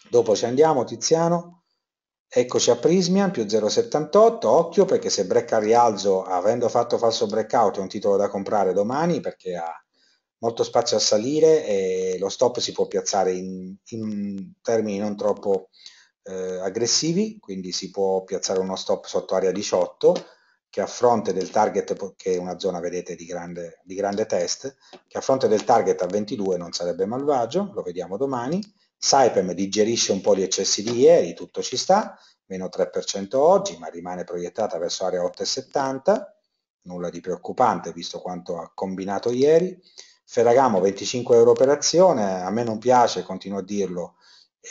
Dopo ci andiamo Tiziano. Eccoci a Prismian più 0,78, occhio perché se brecca al rialzo avendo fatto falso breakout è un titolo da comprare domani perché ha molto spazio a salire e lo stop si può piazzare in, in termini non troppo eh, aggressivi, quindi si può piazzare uno stop sotto area 18 che a fronte del target, che è una zona vedete di grande, di grande test, che a fronte del target a 22 non sarebbe malvagio, lo vediamo domani, Saipem digerisce un po' gli eccessi di ieri, tutto ci sta, meno 3% oggi, ma rimane proiettata verso area 8,70, nulla di preoccupante visto quanto ha combinato ieri. Ferragamo 25 euro per azione, a me non piace, continuo a dirlo,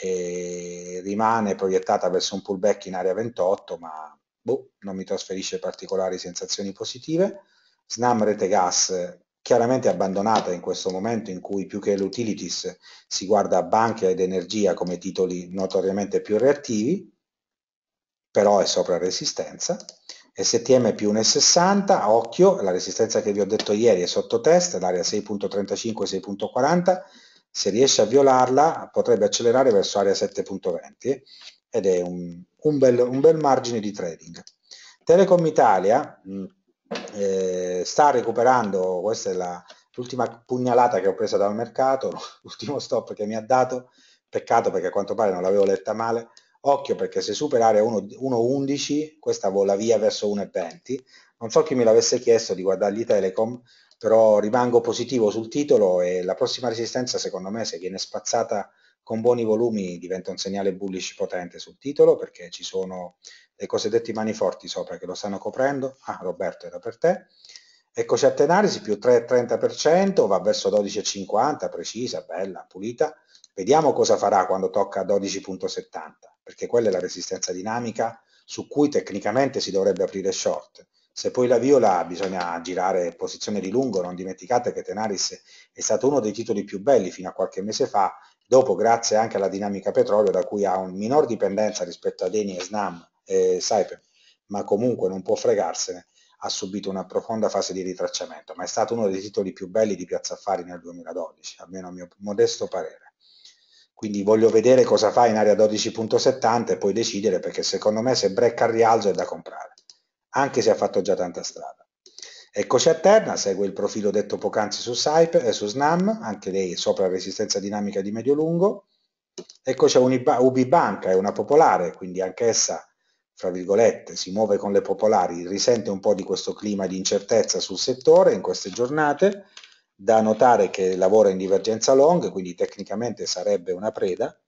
rimane proiettata verso un pullback in area 28, ma boh, non mi trasferisce particolari sensazioni positive. Snam Rete Gas chiaramente abbandonata in questo momento in cui più che le utilities si guarda a banche ed energia come titoli notoriamente più reattivi, però è sopra resistenza. STM più 1,60, occhio, la resistenza che vi ho detto ieri è sotto test, l'area 6.35-6.40, se riesce a violarla potrebbe accelerare verso area 7.20 eh, ed è un, un, bel, un, bel, margine di trading. Telecom Italia, eh, sta recuperando, questa è l'ultima pugnalata che ho preso dal mercato, [LAUGHS] l'ultimo stop che mi ha dato, peccato perché a quanto pare non l'avevo letta male, occhio perché se supera area 1.11 questa vola via verso 1.20, non so chi me l'avesse chiesto di guardargli Telecom, però rimango positivo sul titolo e la prossima resistenza secondo me se viene spazzata con buoni volumi diventa un segnale bullish potente sul titolo perché ci sono le cosiddetti forti sopra che lo stanno coprendo. Ah, Roberto, era per te. Eccoci a Tenarisi, più 3,30%, va verso 12,50, precisa, bella, pulita. Vediamo cosa farà quando tocca 12,70, perché quella è la resistenza dinamica su cui tecnicamente si dovrebbe aprire short. Se poi la viola bisogna girare posizione di lungo, non dimenticate che Tenaris è stato uno dei titoli più belli fino a qualche mese fa Dopo, grazie anche alla dinamica petrolio, da cui ha un minor dipendenza rispetto a Deni e Snam e Saipem, ma comunque non può fregarsene, ha subito una profonda fase di ritracciamento, ma è stato uno dei titoli più belli di Piazza Affari nel 2012, almeno a mio modesto parere. Quindi voglio vedere cosa fa in area 12.70 e poi decidere perché secondo me se brecca al rialzo è da comprare, anche se ha fatto già tanta strada. Eccoci a Terna, segue il profilo detto poc'anzi su, Cyper, eh, su SNAM, anche lei sopra resistenza dinamica di medio-lungo. Eccoci a Ubibanca, è una popolare, quindi anch'essa, fra virgolette, si muove con le popolari, risente un po' di questo clima di incertezza sul settore in queste giornate. Da notare che lavora in divergenza long, quindi tecnicamente sarebbe una preda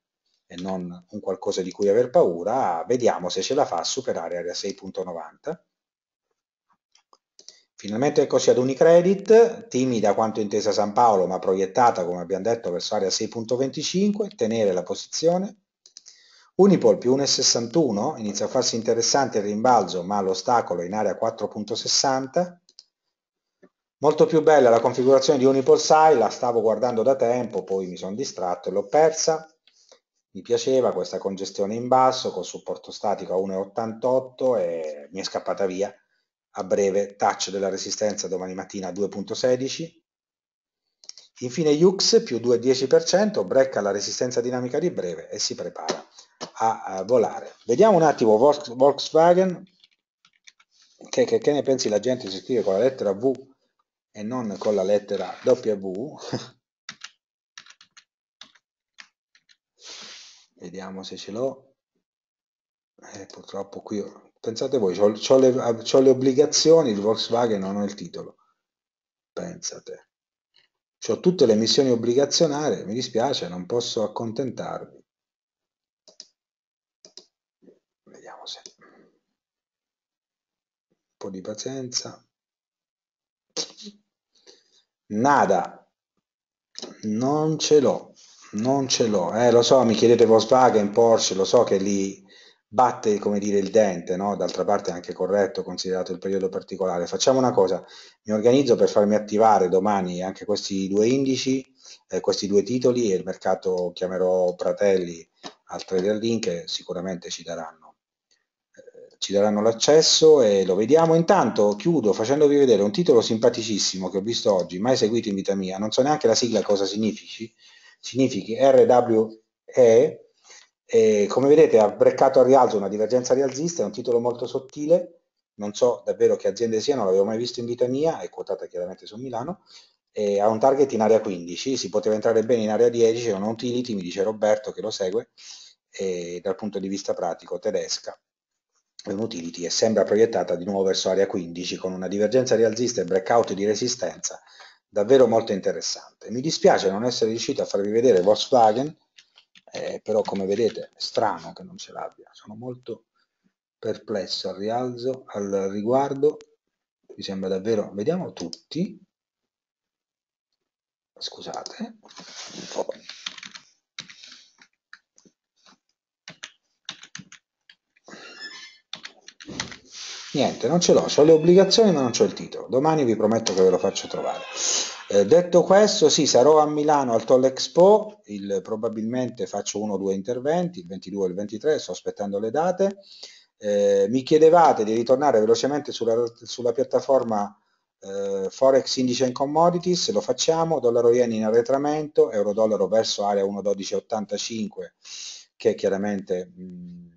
e non un qualcosa di cui aver paura. Vediamo se ce la fa a superare area 6.90. Finalmente è così ad Unicredit, timida quanto intesa San Paolo, ma proiettata, come abbiamo detto, verso area 6.25, tenere la posizione. Unipol più 1,61, inizia a farsi interessante il rimbalzo, ma l'ostacolo in area 4.60. Molto più bella la configurazione di Unipol Sai, la stavo guardando da tempo, poi mi sono distratto e l'ho persa. Mi piaceva questa congestione in basso, con supporto statico a 1,88 e mi è scappata via a breve touch della resistenza domani mattina 2.16. Infine Yux più 2,10%, brecca la resistenza dinamica di breve e si prepara a, a eh, volare. Vediamo un attimo Volkswagen, che, che, che, ne pensi la gente si scrive con la lettera V e non con la lettera W. [LAUGHS] Vediamo se ce l'ho. Eh, purtroppo qui Pensate voi, ho, ho, le, ho le obbligazioni, il Volkswagen non ho il titolo. Pensate. Ho tutte le missioni obbligazionarie, mi dispiace, non posso accontentarvi. Vediamo se... Un po' di pazienza. Nada. Non ce l'ho. Non ce l'ho. Eh, lo so, mi chiedete Volkswagen, Porsche, lo so che lì batte, come dire, il dente, no? D'altra parte è anche corretto, considerato il periodo particolare. Facciamo una cosa, mi organizzo per farmi attivare domani anche questi due indici, eh, questi due titoli e il mercato chiamerò Pratelli al trader link e sicuramente ci daranno eh, ci daranno l'accesso e lo vediamo intanto chiudo facendovi vedere un titolo simpaticissimo che ho visto oggi mai seguito in vita mia non so neanche la sigla cosa significhi significhi RWE e come vedete ha breccato a rialzo una divergenza rialzista, è un titolo molto sottile, non so davvero che aziende siano, l'avevo mai visto in vita mia, è quotata chiaramente su Milano, ha un target in area 15, si poteva entrare bene in area 10, è una utility, mi dice Roberto che lo segue, dal punto di vista pratico tedesca, è utility e sembra proiettata di nuovo verso area 15 con una divergenza rialzista e breakout di resistenza davvero molto interessante. Mi dispiace non essere riuscito a farvi vedere Volkswagen, eh, però come vedete è strano che non ce l'abbia, sono molto perplesso al rialzo, al riguardo, mi sembra davvero, vediamo tutti, scusate, un po'. Niente, non ce l'ho, ho le obbligazioni ma non ho il titolo. Domani vi prometto che ve lo faccio trovare. Eh, detto questo, sì, sarò a Milano al Toll Expo, il, probabilmente faccio uno o due interventi, il 22 e il 23, sto aspettando le date. Eh, mi chiedevate di ritornare velocemente sulla, sulla piattaforma eh, Forex Indice and Commodities, lo facciamo, dollaro yen in arretramento, euro-dollaro verso area 1.1285 che chiaramente... Mh, mm,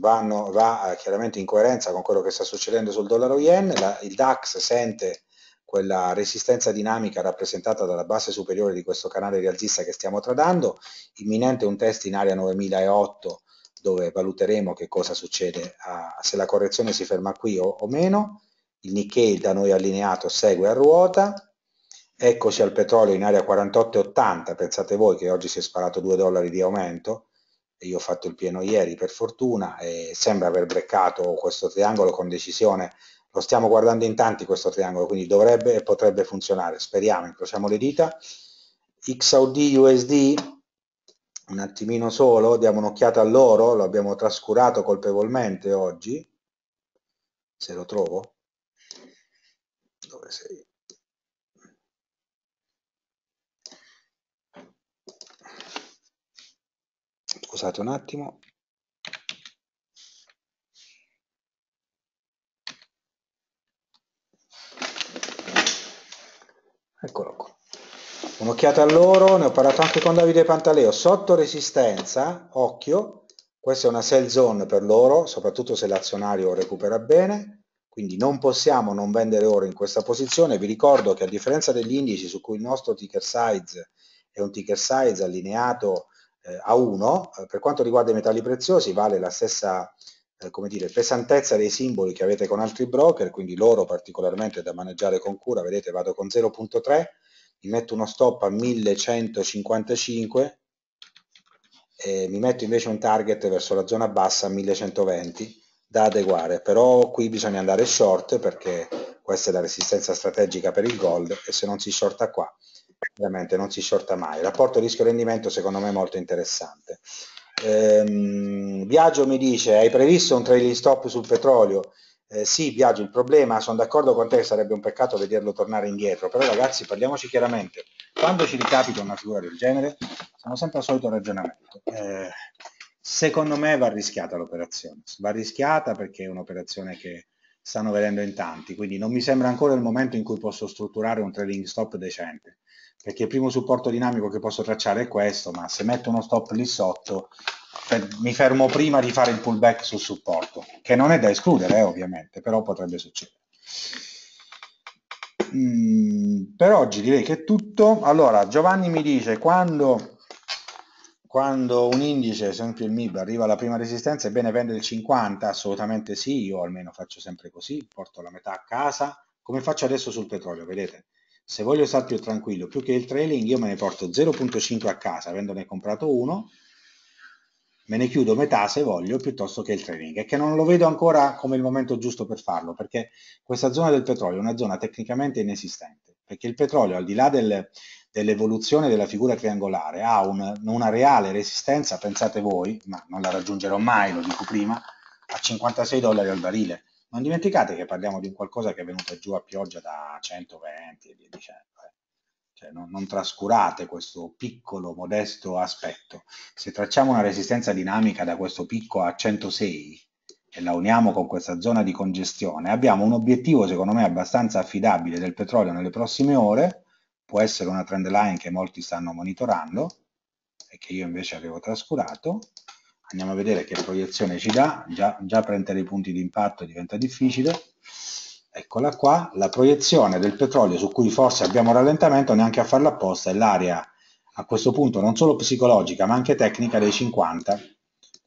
vanno, va eh, chiaramente in coerenza con quello che sta succedendo sul dollaro yen, La, il DAX sente quella resistenza dinamica rappresentata dalla base superiore di questo canale rialzista che stiamo tradando, imminente un test in area 9008 dove valuteremo che cosa succede, a, se la correzione si ferma qui o, o meno, il Nikkei da noi allineato segue a ruota, eccoci al petrolio in area 48,80, pensate voi che oggi si è sparato 2 dollari di aumento, io ho fatto il pieno ieri per fortuna, e sembra aver breccato questo triangolo con decisione lo stiamo guardando in tanti questo triangolo, quindi dovrebbe e potrebbe funzionare, speriamo, incrociamo le dita. XAUD USD, un attimino solo, diamo un'occhiata all'oro, lo abbiamo trascurato colpevolmente oggi, se lo trovo. Dove sei? Scusate un attimo. Eccolo qua. Un'occhiata a loro, ne ho parlato anche con Davide Pantaleo, sotto resistenza, occhio, questa è una sell zone per loro, soprattutto se l'azionario recupera bene, quindi non possiamo non vendere oro in questa posizione, vi ricordo che a differenza degli indici su cui il nostro ticker size è un ticker size allineato eh, a 1, eh, per quanto riguarda i metalli preziosi vale la stessa eh, come dire, pesantezza dei simboli che avete con altri broker, quindi l'oro particolarmente da maneggiare con cura, vedete vado con 0.3, mi metto uno stop a 1155 e mi metto invece un target verso la zona bassa a 1120 da adeguare, però qui bisogna andare short perché questa è la resistenza strategica per il gold e se non si shorta qua ovviamente non si shorta mai. rapporto rischio-rendimento secondo me è molto interessante. Ehm, Biagio mi dice, hai previsto un trailing stop sul petrolio? Eh, sì, Biagio, il problema, sono d'accordo con te, sarebbe un peccato vederlo tornare indietro, però ragazzi parliamoci chiaramente, quando ci ricapita una figura del genere, sono sempre al solito ragionamento. Eh, secondo me va rischiata l'operazione, va rischiata perché è un'operazione che stanno vedendo in tanti, quindi non mi sembra ancora il momento in cui posso strutturare un trading stop decente perché il primo supporto dinamico che posso tracciare è questo, ma se metto uno stop lì sotto mi fermo prima di fare il pullback sul supporto, che non è da escludere eh, ovviamente, però potrebbe succedere. Mm, per oggi direi che è tutto. Allora, Giovanni mi dice quando, quando un indice, ad esempio il MIB, arriva alla prima resistenza è bene vendere il 50? Assolutamente sì, io almeno faccio sempre così, porto la metà a casa, come faccio adesso sul petrolio, vedete? se voglio stare più tranquillo, più che il trailing, io me ne porto 0.5 a casa, avendone comprato uno, me ne chiudo metà se voglio, piuttosto che il trailing. E che non lo vedo ancora come il momento giusto per farlo, perché questa zona del petrolio è una zona tecnicamente inesistente, perché il petrolio, al di là del, dell'evoluzione della figura triangolare, ha un, una reale resistenza, pensate voi, ma non la raggiungerò mai, lo dico prima, a 56 dollari al barile non dimenticate che parliamo di un qualcosa che è venuto giù a pioggia da 120 e via dicendo. Eh. Cioè, non, non, trascurate questo piccolo, modesto aspetto. Se tracciamo una resistenza dinamica da questo picco a 106 e la uniamo con questa zona di congestione, abbiamo un obiettivo secondo me abbastanza affidabile del petrolio nelle prossime ore, può essere una trend line che molti stanno monitorando e che io invece avevo trascurato, andiamo a vedere che proiezione ci dà, già, già prendere i punti di impatto diventa difficile, eccola qua, la proiezione del petrolio su cui forse abbiamo rallentamento neanche a farlo apposta è l'area a questo punto non solo psicologica ma anche tecnica dei 50,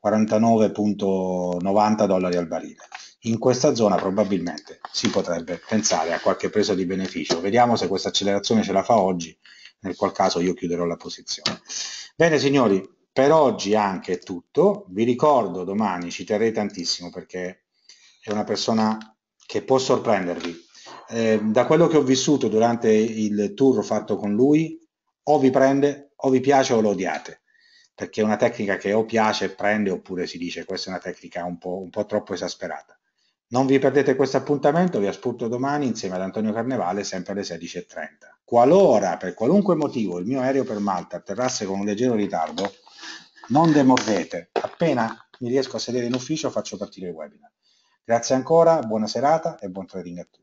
49.90 dollari al barile. In questa zona probabilmente si potrebbe pensare a qualche presa di beneficio, vediamo se questa accelerazione ce la fa oggi, nel qual caso io chiuderò la posizione. Bene signori, per oggi anche è tutto, vi ricordo domani, ci terrei tantissimo perché è una persona che può sorprendervi. Eh, da quello che ho vissuto durante il tour fatto con lui, o vi prende, o vi piace o lo odiate, perché è una tecnica che o piace, prende, oppure si dice questa è una tecnica un po', un po troppo esasperata. Non vi perdete questo appuntamento, vi aspetto domani insieme ad Antonio Carnevale, sempre alle 16.30. Qualora, per qualunque motivo, il mio aereo per Malta atterrasse con un leggero ritardo, non demordete, appena mi riesco a sedere in ufficio faccio partire il webinar. Grazie ancora, buona serata e buon trading a tutti.